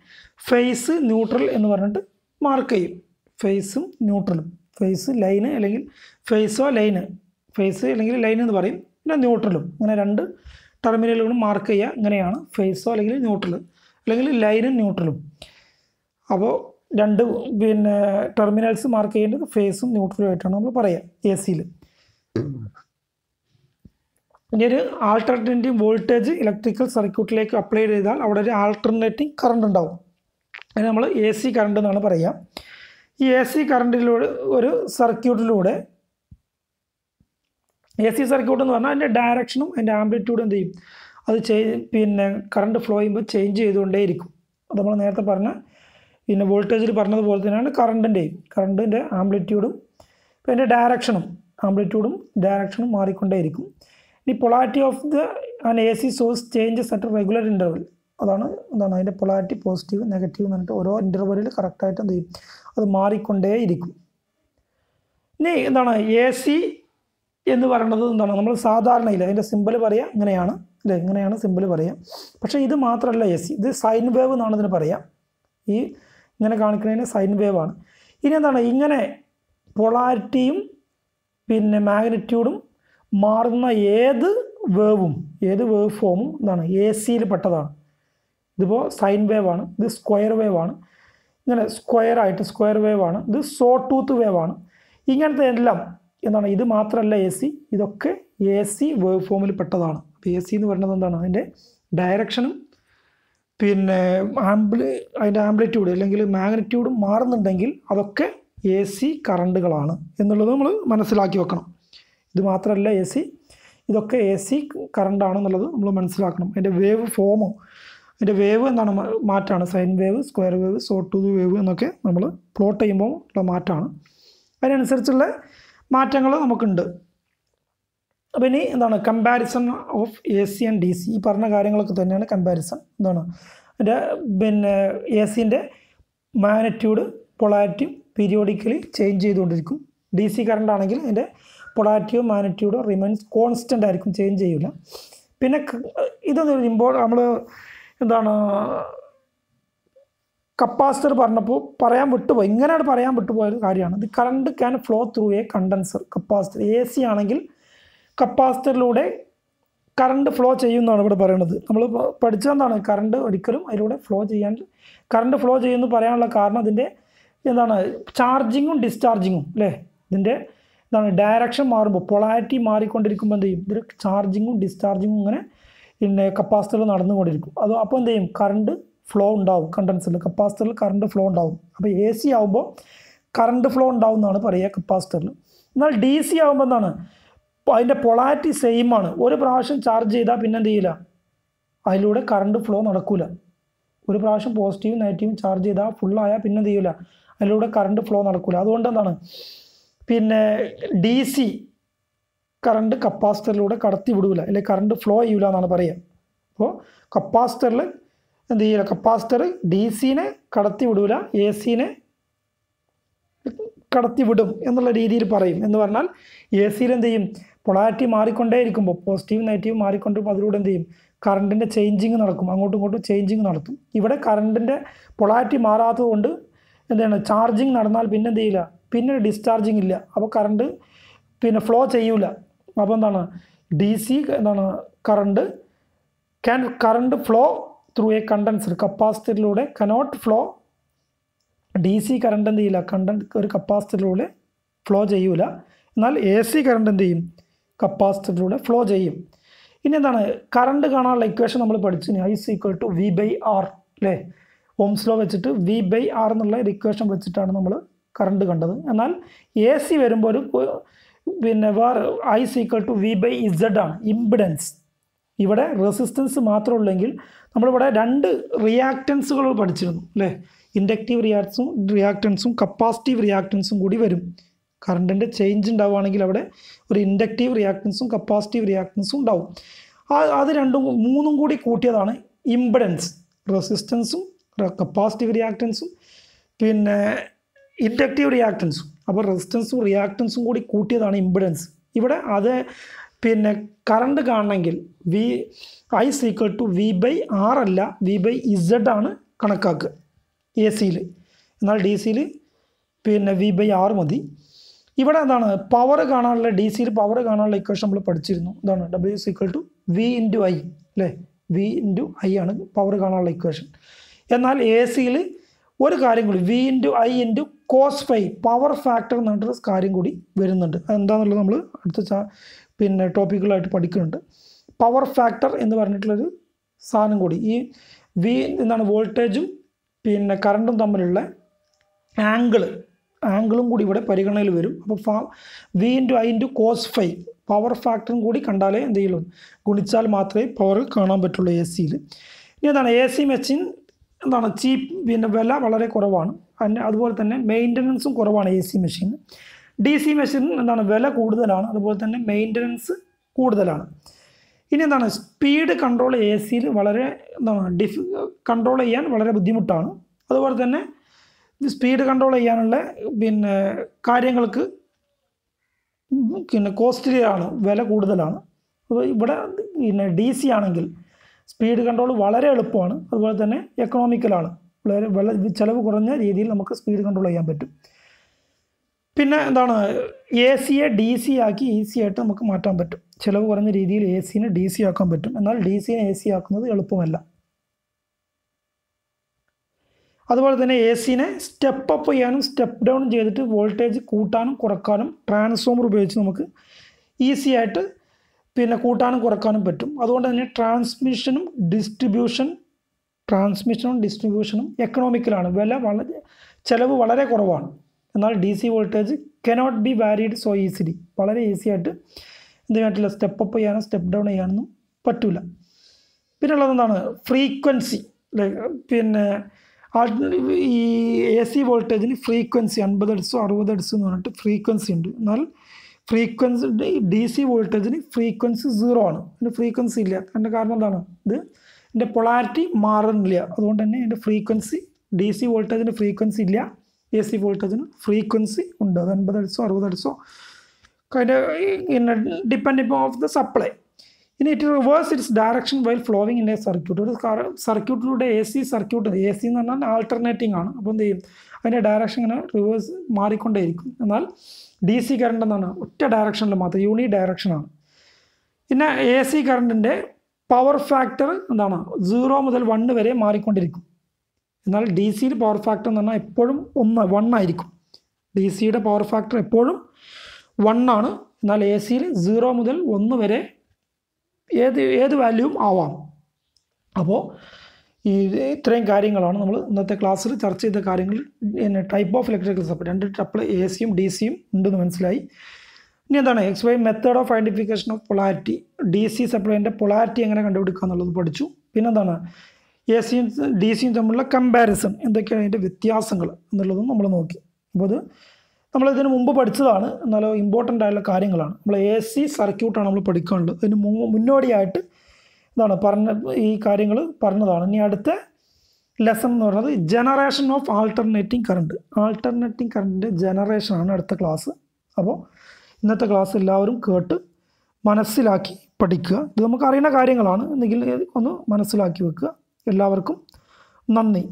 ഫേസ് ന്യൂട്രൽ എന്ന് പറഞ്ഞിട്ട് മാർക്ക് ചെയ്യും ഫേസും ന്യൂട്രലും ഫേസ് ലൈന് അല്ലെങ്കിൽ ഫേസോ ലൈന് ഫേസ് അല്ലെങ്കിൽ ലൈൻ എന്ന് പറയും പിന്നെ ന്യൂട്രലും ഇങ്ങനെ രണ്ട് ടെർമിനലുകളും മാർക്ക് ചെയ്യുക ഇങ്ങനെയാണ് ഫേസോ അല്ലെങ്കിൽ ന്യൂട്രൽ അല്ലെങ്കിൽ ലൈനും ന്യൂട്രലും അപ്പോൾ രണ്ട് പിന്നെ ടെർമിനൽസ് മാർക്ക് ചെയ്യേണ്ടത് ഫേസും ന്യൂട്രലും ആയിട്ടാണ് നമ്മൾ പറയുക എ സിയിൽ ഇനി ഒരു ആൾട്ടർനേറ്റീവ് വോൾട്ടേജ് ഇലക്ട്രിക്കൽ സർക്യൂട്ടിലേക്ക് അപ്ലൈ ചെയ്താൽ അവിടെ ഒരു ആൾട്ടർനേറ്റീവ് കറണ്ട് ഉണ്ടാവും അതിന് നമ്മൾ എ സി കറണ്ട് എന്നാണ് പറയുക ഈ എ സി കറണ്ടിലൂടെ ഒരു സർക്യൂട്ടിലൂടെ എ സി സർക്യൂട്ട് എന്ന് പറഞ്ഞാൽ അതിൻ്റെ ഡയറക്ഷനും അതിൻ്റെ ആംപ്ലിറ്റ്യൂഡും എന്ത് ചെയ്യും അത് ചേ പിന്നെ കറണ്ട് ഫ്ലോ ചെയ്യുമ്പോൾ ചേഞ്ച് ചെയ്തുകൊണ്ടേയിരിക്കും അത് നമ്മൾ നേരത്തെ പറഞ്ഞ പിന്നെ വോൾട്ടേജിൽ പറഞ്ഞതുപോലെ തന്നെയാണ് കറണ്ടിൻ്റെയും കറണ്ടിൻ്റെ ആംപ്ലിറ്റ്യൂഡും പിന്നെ ഡയറക്ഷനും ആംപ്ലിറ്റ്യൂഡും ഡയറക്ഷനും മാറിക്കൊണ്ടേയിരിക്കും ഇനി polarity of the and A C source changes at regular interval അതാണ് എന്താണ് അതിൻ്റെ പൊളാരിറ്റി പോസിറ്റീവ് നെഗറ്റീവ് എന്ന് പറഞ്ഞിട്ട് ഓരോ ഇൻ്റർവലിൽ കറക്റ്റായിട്ട് എന്ത് ചെയ്യും അത് മാറിക്കൊണ്ടേയിരിക്കും ഇനി എന്താണ് എ സി എന്ന് പറയുന്നത് എന്താണ് നമ്മൾ സാധാരണയിൽ അതിൻ്റെ സിമ്പിൾ പറയുക ഇങ്ങനെയാണ് അല്ലേ ഇങ്ങനെയാണ് സിമ്പിൾ പറയുക പക്ഷേ ഇത് മാത്രമല്ല എ സി ഇത് സൈൻ വേവ് എന്നാണ് ഇതിന് പറയാം ഈ ഇങ്ങനെ കാണിക്കുന്നതിന് സൈൻ വേവ് ആണ് ഇനി എന്താണ് ഇങ്ങനെ പൊളാരിറ്റിയും പിന്നെ മാഗ്നിറ്റ്യൂഡും മാറുന്ന ഏത് വേവും ഏത് വേവ് ഫോമും ഇതാണ് എ സിയിൽ പെട്ടതാണ് ഇതിപ്പോൾ സൈൻ വേവ് ആണ് ഇത് സ്ക്വയർ വേവ് ആണ് ഇങ്ങനെ സ്ക്വയർ ആയിട്ട് സ്ക്വയർ വേവ് ആണ് ഇത് സോ ടൂത്ത് വേവ് ആണ് ഇങ്ങനത്തെ എല്ലാം എന്താണ് ഇത് മാത്രമല്ല എ സി ഇതൊക്കെ എ സി വേവ് ഫോമിൽ പെട്ടതാണ് അപ്പോൾ എ സി എന്ന് പറയുന്നത് എന്താണ് അതിൻ്റെ ഡയറക്ഷനും പിന്നെ ആംബ്ലി അതിൻ്റെ ആംപ്ലിറ്റ്യൂഡ് അല്ലെങ്കിൽ മാഗ്നിറ്റ്യൂഡും മാറുന്നുണ്ടെങ്കിൽ അതൊക്കെ എ സി കറണ്ടുകളാണ് എന്നുള്ളത് നമ്മൾ മനസ്സിലാക്കി വെക്കണം ഇത് മാത്രമല്ല എ സി ഇതൊക്കെ എ സി കറണ്ടാണെന്നുള്ളത് നമ്മൾ മനസ്സിലാക്കണം അതിൻ്റെ വേവ് ഫോമ് അതിൻ്റെ വേവ് എന്താണ് മാറ്റാണ് sine wave square wave saw tooth wave എന്നൊക്കെ നമ്മൾ പ്ലോട്ട് ചെയ്യുമ്പോൾ ഉള്ള മാറ്റമാണ് അതിനനുസരിച്ചുള്ള മാറ്റങ്ങൾ നമുക്കുണ്ട് അപ്പോൾ ഇനി എന്താണ് comparison of A C and D C ഈ പറഞ്ഞ കാര്യങ്ങളൊക്കെ തന്നെയാണ് കമ്പാരിസൺ എന്താണ് അതിൻ്റെ പിന്നെ എ സീൻ്റെ മാഗ്നറ്റ്യൂഡ് പൊളാരിറ്റിയും പീരിയോഡിക്കലി ചേഞ്ച് ചെയ്തുകൊണ്ടിരിക്കും ഡി സി കറണ്ട് ആണെങ്കിൽ അതിൻ്റെ പൊളാറ്റിയോ മാനിറ്റ്യൂഡോ റിമൈൻസ് കോൺസ്റ്റൻ്റ് ആയിരിക്കും ചേഞ്ച് ചെയ്യില്ല പിന്നെ ഇതൊന്നൊരു ഇമ്പോൾ നമ്മൾ എന്താണ് കപ്പാസിറ്റർ പറഞ്ഞപ്പോൾ പറയാൻ വിട്ടുപോയി ഇങ്ങനെയാണ് പറയാൻ വിട്ടുപോയ ഒരു കാര്യമാണ് ഇത് current can flow through a condenser capacitor A C ആണെങ്കിൽ കപ്പാസിറ്ററിലൂടെ കറണ്ട് ഫ്ലോ ചെയ്യുമെന്നാണ് ഇവിടെ പറയുന്നത് നമ്മൾ പഠിച്ചതെന്താണ് കറണ്ട് ഒരിക്കലും അതിലൂടെ ഫ്ലോ ചെയ്യാൻ കറണ്ട് ഫ്ലോ ചെയ്യുമെന്ന് പറയാനുള്ള കാരണം അതിൻ്റെ എന്താണ് ചാർജിങ്ങും ഡിസ്ചാർജിങ്ങും അല്ലേ ഇതിൻ്റെ എന്താണ് ഡയറക്ഷൻ മാറുമ്പോൾ പൊളാരിറ്റി മാറിക്കൊണ്ടിരിക്കുമ്പോൾ എന്ത് ചെയ്യും ഇതിൽ ചാർജിങ്ങും ഡിസ്ചാർജിങ്ങും ഇങ്ങനെ പിന്നെ കപ്പാസിറ്ററിൽ നടന്നുകൊണ്ടിരിക്കും അത് അപ്പോൾ എന്ത് ചെയ്യും കറണ്ട് ഫ്ലോ ഉണ്ടാവും കണ്ടൻസറിൽ കപ്പാസിറ്ററിൽ കറണ്ട് ഫ്ലോ ഉണ്ടാവും അപ്പോൾ എ സി ആകുമ്പോൾ കറണ്ട് ഫ്ലോ ഉണ്ടാവും എന്നാണ് പറയുക കപ്പാസിറ്ററിൽ എന്നാൽ ഡി സി ആകുമ്പോൾ എന്താണ് അതിൻ്റെ പൊളാരിറ്റി സെയിം ആണ് ഒരു പ്രാവശ്യം ചാർജ് ചെയ്താൽ പിന്നെ എന്ത് ചെയ്യില്ല അതിലൂടെ കറണ്ട് ഫ്ലോ നടക്കില്ല ഒരു പ്രാവശ്യം പോസിറ്റീവും നെഗറ്റീവും ചാർജ് ചെയ്താൽ ഫുള്ളായാൽ പിന്നെ എന്ത് ചെയ്യില്ല അതിലൂടെ കറണ്ട് ഫ്ലോ നടക്കില്ല അതുകൊണ്ട് എന്താണ് പിന്നെ ഡി സി കറണ്ട് കപ്പാസിറ്ററിലൂടെ കടത്തി വിടൂല അല്ലെങ്കിൽ കറണ്ട് ഫ്ലോ ചെയ്യൂല എന്നാണ് പറയുക അപ്പോൾ കപ്പാസിറ്ററിൽ എന്ത് ചെയ്യില്ല കപ്പാസിറ്റർ ഡി സിനെ കടത്തി വിടൂല എ സിനെ കടത്തി വിടും എന്നുള്ള രീതിയിൽ പറയും എന്ന് പറഞ്ഞാൽ എ സിയിൽ എന്ത് ചെയ്യും പൊളാരിറ്റി ഇരിക്കുമ്പോൾ പോസിറ്റീവ് നെഗറ്റീവ് മാറിക്കൊണ്ടിരിക്കുമ്പോൾ അതിലൂടെ എന്ത് ചെയ്യും കറണ്ടിൻ്റെ ചേഞ്ചിങ് നടക്കും അങ്ങോട്ടും ഇങ്ങോട്ടും ചേഞ്ചിങ് നടത്തും ഇവിടെ കറണ്ടിൻ്റെ പൊളാരിറ്റി മാറാത്തത് കൊണ്ട് എന്താണ് ചാർജിങ് നടന്നാൽ പിന്നെ എന്ത് ചെയ്യില്ല പിന്നെ ഡിസ്ചാർജിങ് ഇല്ല അപ്പോൾ കറണ്ട് പിന്നെ ഫ്ലോ ചെയ്യൂല അപ്പോൾ എന്താണ് ഡി സി എന്താണ് current can current flow through a condenser കപ്പാസിറ്ററിലൂടെ cannot flow D C current എന്ത് ചെയ്യില്ല കണ്ട ഒരു കപ്പാസിറ്ററിലൂടെ ഫ്ലോ ചെയ്യൂല എന്നാൽ എ സി കറണ്ട് എന്ത് ചെയ്യും കപ്പാസിറ്ററിലൂടെ ഫ്ലോ ചെയ്യും ഇനി എന്താണ് കറണ്ട് കാണാനുള്ള ഇക്വേഷൻ നമ്മൾ പഠിച്ചു I equal to V by R അല്ലേ ഓംസ്ലോ വെച്ചിട്ട് വി ബൈ ആർ എന്നുള്ള റിക്വേഷൻ വെച്ചിട്ടാണ് നമ്മൾ കറണ്ട് കണ്ടത് എന്നാൽ എ സി വരുമ്പോൾ ഒരു പിന്നെ വാർ I equal to V by Z ആണ് ഇമ്പിഡൻസ് ഇവിടെ റെസിസ്റ്റൻസ് മാത്രമേ ഉള്ളെങ്കിൽ നമ്മളിവിടെ രണ്ട് റിയാക്റ്റൻസുകൾ പഠിച്ചിരുന്നു അല്ലേ ഇൻഡക്റ്റീവ് റിയാക്ടൻസും റിയാക്റ്റൻസും കപ്പാസിറ്റീവ് റിയാക്റ്റൻസും കൂടി വരും കറണ്ടിൻ്റെ ചേഞ്ച് ഉണ്ടാവുകയാണെങ്കിൽ അവിടെ ഒരു ഇൻഡക്റ്റീവ് റിയാക്റ്റൻസും കപ്പാസിറ്റീവ് റിയാക്റ്റൻസും ഉണ്ടാവും അത് രണ്ടും മൂന്നും കൂടി കൂട്ടിയതാണ് ഇമ്പിഡൻസ് റെസിസ്റ്റൻസും കപ്പാസിറ്റീവ് റിയാക്റ്റൻസും പിന്നെ ഇൻഡക്റ്റീവ് റിയാക്റ്റൻസും അപ്പോൾ റെസിസ്റ്റൻസും റിയാക്റ്റൻസും കൂടി കൂട്ടിയതാണ് ഇമ്പിഡൻസ് ഇവിടെ അത് പിന്നെ കറണ്ട് കാണണമെങ്കിൽ V I equal to V by R അല്ല വി ബൈ ഇസഡ് ആണ് കണക്കാക്കുക എ സിയിൽ എന്നാൽ ഡി സിയിൽ പിന്നെ വി ബൈ ആർ മതി ഇവിടെ എന്താണ് പവർ കാണാനുള്ള ഡി സിയിൽ പവർ കാണാനുള്ള ഇക്വേഷൻ നമ്മൾ പഠിച്ചിരുന്നു ഇതാണ് W equal to V into I അല്ലേ വി ഇൻറ്റു ഐ ആണ് പവർ കാണാനുള്ള ഇക്വേഷൻ എന്നാൽ എ സിയിൽ ഒരു കാര്യം കൂടി V into I into cos phi power factor എന്ന് കാര്യം കൂടി വരുന്നുണ്ട് അതെന്താണെന്നുള്ളത് നമ്മൾ അടുത്ത പിന്നെ ടോപ്പിക്കുകളായിട്ട് പഠിക്കുന്നുണ്ട് പവർ ഫാക്ടർ എന്ന് പറഞ്ഞിട്ടുള്ളൊരു സാധനം കൂടി ഈ വി എന്താണ് വോൾട്ടേജും പിന്നെ കറണ്ടും തമ്മിലുള്ള ആംഗിള് ആംഗിളും കൂടി ഇവിടെ പരിഗണനയിൽ വരും അപ്പോൾ ഫാ V into I into cos phi power ഫാക്ടറും കൂടി കണ്ടാലേ എന്തെങ്കിലും ഗുണിച്ചാൽ മാത്രമേ പവർ കാണാൻ പറ്റുള്ളൂ എ സിയിൽ ഇനി എന്താണ് എ സി മെഷീൻ എന്താണ് ചീപ്പ് പിന്നെ വില വളരെ കുറവാണ് അതിൻ്റെ അതുപോലെ തന്നെ മെയിൻ്റനൻസും കുറവാണ് A C machine D C machine എന്താണ് വില കൂടുതലാണ് അതുപോലെ തന്നെ മെയിൻ്റനൻസ് കൂടുതലാണ് ഇനി എന്താണ് സ്പീഡ് കൺട്രോൾ എ സിയിൽ വളരെ എന്താണ് ഡിഫ് കൺട്രോൾ ചെയ്യാൻ വളരെ ബുദ്ധിമുട്ടാണ് അതുപോലെ തന്നെ സ്പീഡ് കൺട്രോൾ ചെയ്യാനുള്ള പിന്നെ കാര്യങ്ങൾക്ക് പിന്നെ കോസ്റ്റ്ലിയാണ് വില കൂടുതലാണ് അപ്പോൾ ഇവിടെ പിന്നെ ഡി സി ആണെങ്കിൽ സ്പീഡ് കൺട്രോൾ വളരെ എളുപ്പമാണ് അതുപോലെ തന്നെ എക്കണോമിക്കലാണ് വളരെ വെള്ള ചിലവ് കുറഞ്ഞ രീതിയിൽ നമുക്ക് സ്പീഡ് കൺട്രോൾ ചെയ്യാൻ പറ്റും പിന്നെ എന്താണ് എ സിയെ ഡി സി ആക്കി ഈസി ആയിട്ട് നമുക്ക് മാറ്റാൻ പറ്റും ചിലവ് കുറഞ്ഞ രീതിയിൽ എ സിനെ ഡി സി ആക്കാൻ പറ്റും എന്നാൽ ഡി സിനെ എ സി ആക്കുന്നത് എളുപ്പമല്ല അതുപോലെ തന്നെ എ സിനെ സ്റ്റെപ്പ് അപ്പ് ചെയ്യാനും സ്റ്റെപ്പ് ഡൗൺ ചെയ്തിട്ട് വോൾട്ടേജ് കൂട്ടാനും കുറക്കാനും ട്രാൻസ്ഫോമർ ഉപയോഗിച്ച് നമുക്ക് ഈസി ആയിട്ട് പിന്നെ കൂട്ടാനും കുറക്കാനും പറ്റും അതുകൊണ്ട് തന്നെ ട്രാൻസ്മിഷനും ഡിസ്ട്രിബ്യൂഷൻ ട്രാൻസ്മിഷനും ഡിസ്ട്രിബ്യൂഷനും എക്കണോമിക്കലാണ് വില വളരെ ചിലവ് വളരെ കുറവാണ് എന്നാൽ D C voltage cannot be varied so easily വളരെ ഈസി ആയിട്ട് എന്ത് സ്റ്റെപ്പ് അപ്പ് ചെയ്യാനോ സ്റ്റെപ്പ് ഡൗൺ ചെയ്യാനൊന്നും പറ്റില്ല പിന്നെ ഉള്ളത് എന്താണ് ഫ്രീക്വൻസി പിന്നെ ഈ എ സി വോൾട്ടേജിന് ഫ്രീക്വൻസി അൻപത് എഡ്സോ അറുപത് എഡ്സ് എന്ന് പറഞ്ഞിട്ട് ഫ്രീക്വൻസി ഉണ്ട് എന്നാൽ ഫ്രീക്വൻസി ഡി സി വോൾട്ടേജിന് ഫ്രീക്വൻസി സീറോ ആണ് എൻ്റെ ഫ്രീക്വൻസി ഇല്ല അതിൻ്റെ കാരണം എന്താണ് ഇത് എൻ്റെ പൊളാരിറ്റി മാറുന്നില്ല അതുകൊണ്ട് തന്നെ എൻ്റെ ഫ്രീക്വൻസി ഡി സി വോൾട്ടേജിന് ഫ്രീക്വൻസി ഇല്ല എ സി വോൾട്ടേജിന് ഫ്രീക്വൻസി ഉണ്ട് അത് അൻപത് അടിച്ചോ അറുപത് അടിച്ചോ അതിൻ്റെ പിന്നെ ഡിപ്പെൻഡിങ് ഓഫ് ദ സപ്ലൈ ഇനി it reverse its direction while flowing in a circuit ഒരു സർക്യൂട്ടിലൂടെ A C circuit A C എന്ന് പറഞ്ഞാൽ ആൾട്ടർനേറ്റിംഗ് ആണ് അപ്പോൾ എന്ത് ചെയ്യും അതിൻ്റെ ഡയറക്ഷൻ ഇങ്ങനെ റിവേഴ്സ് മാറിക്കൊണ്ടേയിരിക്കും എന്നാൽ ഡി സി കറണ്ട് എന്നാണ് ഒറ്റ ഡയറക്ഷനിൽ മാത്രം യൂണി ഡയറക്ഷനാണ് പിന്നെ എ സി കറണ്ടിൻ്റെ പവർ ഫാക്ടർ എന്താണ് സീറോ മുതൽ വണ്ണ് വരെ മാറിക്കൊണ്ടിരിക്കും എന്നാൽ ഡി സിയുടെ പവർ ഫാക്ടർ എന്ന് പറഞ്ഞാൽ എപ്പോഴും ഒന്ന് വൺ ആയിരിക്കും ഡി സിയുടെ പവർ ഫാക്ടർ എപ്പോഴും വൺ ആണ് എന്നാൽ എ സിയിൽ സീറോ മുതൽ ഒന്ന് വരെ ഏത് ഏത് വാല്യൂവും ആവാം അപ്പോൾ ഈ ഇത്രയും കാര്യങ്ങളാണ് നമ്മൾ ഇന്നത്തെ ക്ലാസ്സിൽ ചർച്ച ചെയ്ത കാര്യങ്ങൾ പിന്നെ ടൈപ്പ് ഓഫ് ഇലക്ട്രിക്കൽ സപ്പോർട്ട് രണ്ട് ടപ്പിൾ എ സിയും ഡി സിയും ഉണ്ടെന്ന് മനസ്സിലായി ഇനി എന്താണ് X Y method of identification of polarity D C സപ്ലൈൻ്റെ പൊളാരിറ്റി എങ്ങനെ കണ്ടുപിടിക്കുക എന്നുള്ളത് പഠിച്ചു പിന്നെന്താണ് എ സിയും ഡി സിയും തമ്മിലുള്ള കമ്പാരിസൺ എന്തൊക്കെയാണ് അതിൻ്റെ വ്യത്യാസങ്ങൾ എന്നുള്ളതും നമ്മൾ നോക്കി അപ്പോൾ അത് നമ്മൾ ഇതിന് മുമ്പ് പഠിച്ചതാണ് എന്നാലോ ഇമ്പോർട്ടൻ്റ് ആയിട്ടുള്ള കാര്യങ്ങളാണ് നമ്മൾ എ സി സർക്യൂട്ടാണ് നമ്മൾ പഠിക്കാനുള്ളത് അതിന് മുന്നോടിയായിട്ട് ഇതാണ് പറഞ്ഞ ഈ കാര്യങ്ങൾ പറഞ്ഞതാണ് ഇനി അടുത്ത ലെസൺ എന്ന് പറയുന്നത് generation of alternating current alternating കറണ്ടിൻ്റെ ജനറേഷനാണ് അടുത്ത ക്ലാസ് അപ്പോൾ ഇന്നത്തെ ക്ലാസ് എല്ലാവരും കേട്ട് മനസ്സിലാക്കി പഠിക്കുക ഇത് നമുക്ക് അറിയുന്ന കാര്യങ്ങളാണ് എന്തെങ്കിലും ഒന്ന് മനസ്സിലാക്കി വെക്കുക എല്ലാവർക്കും നന്ദി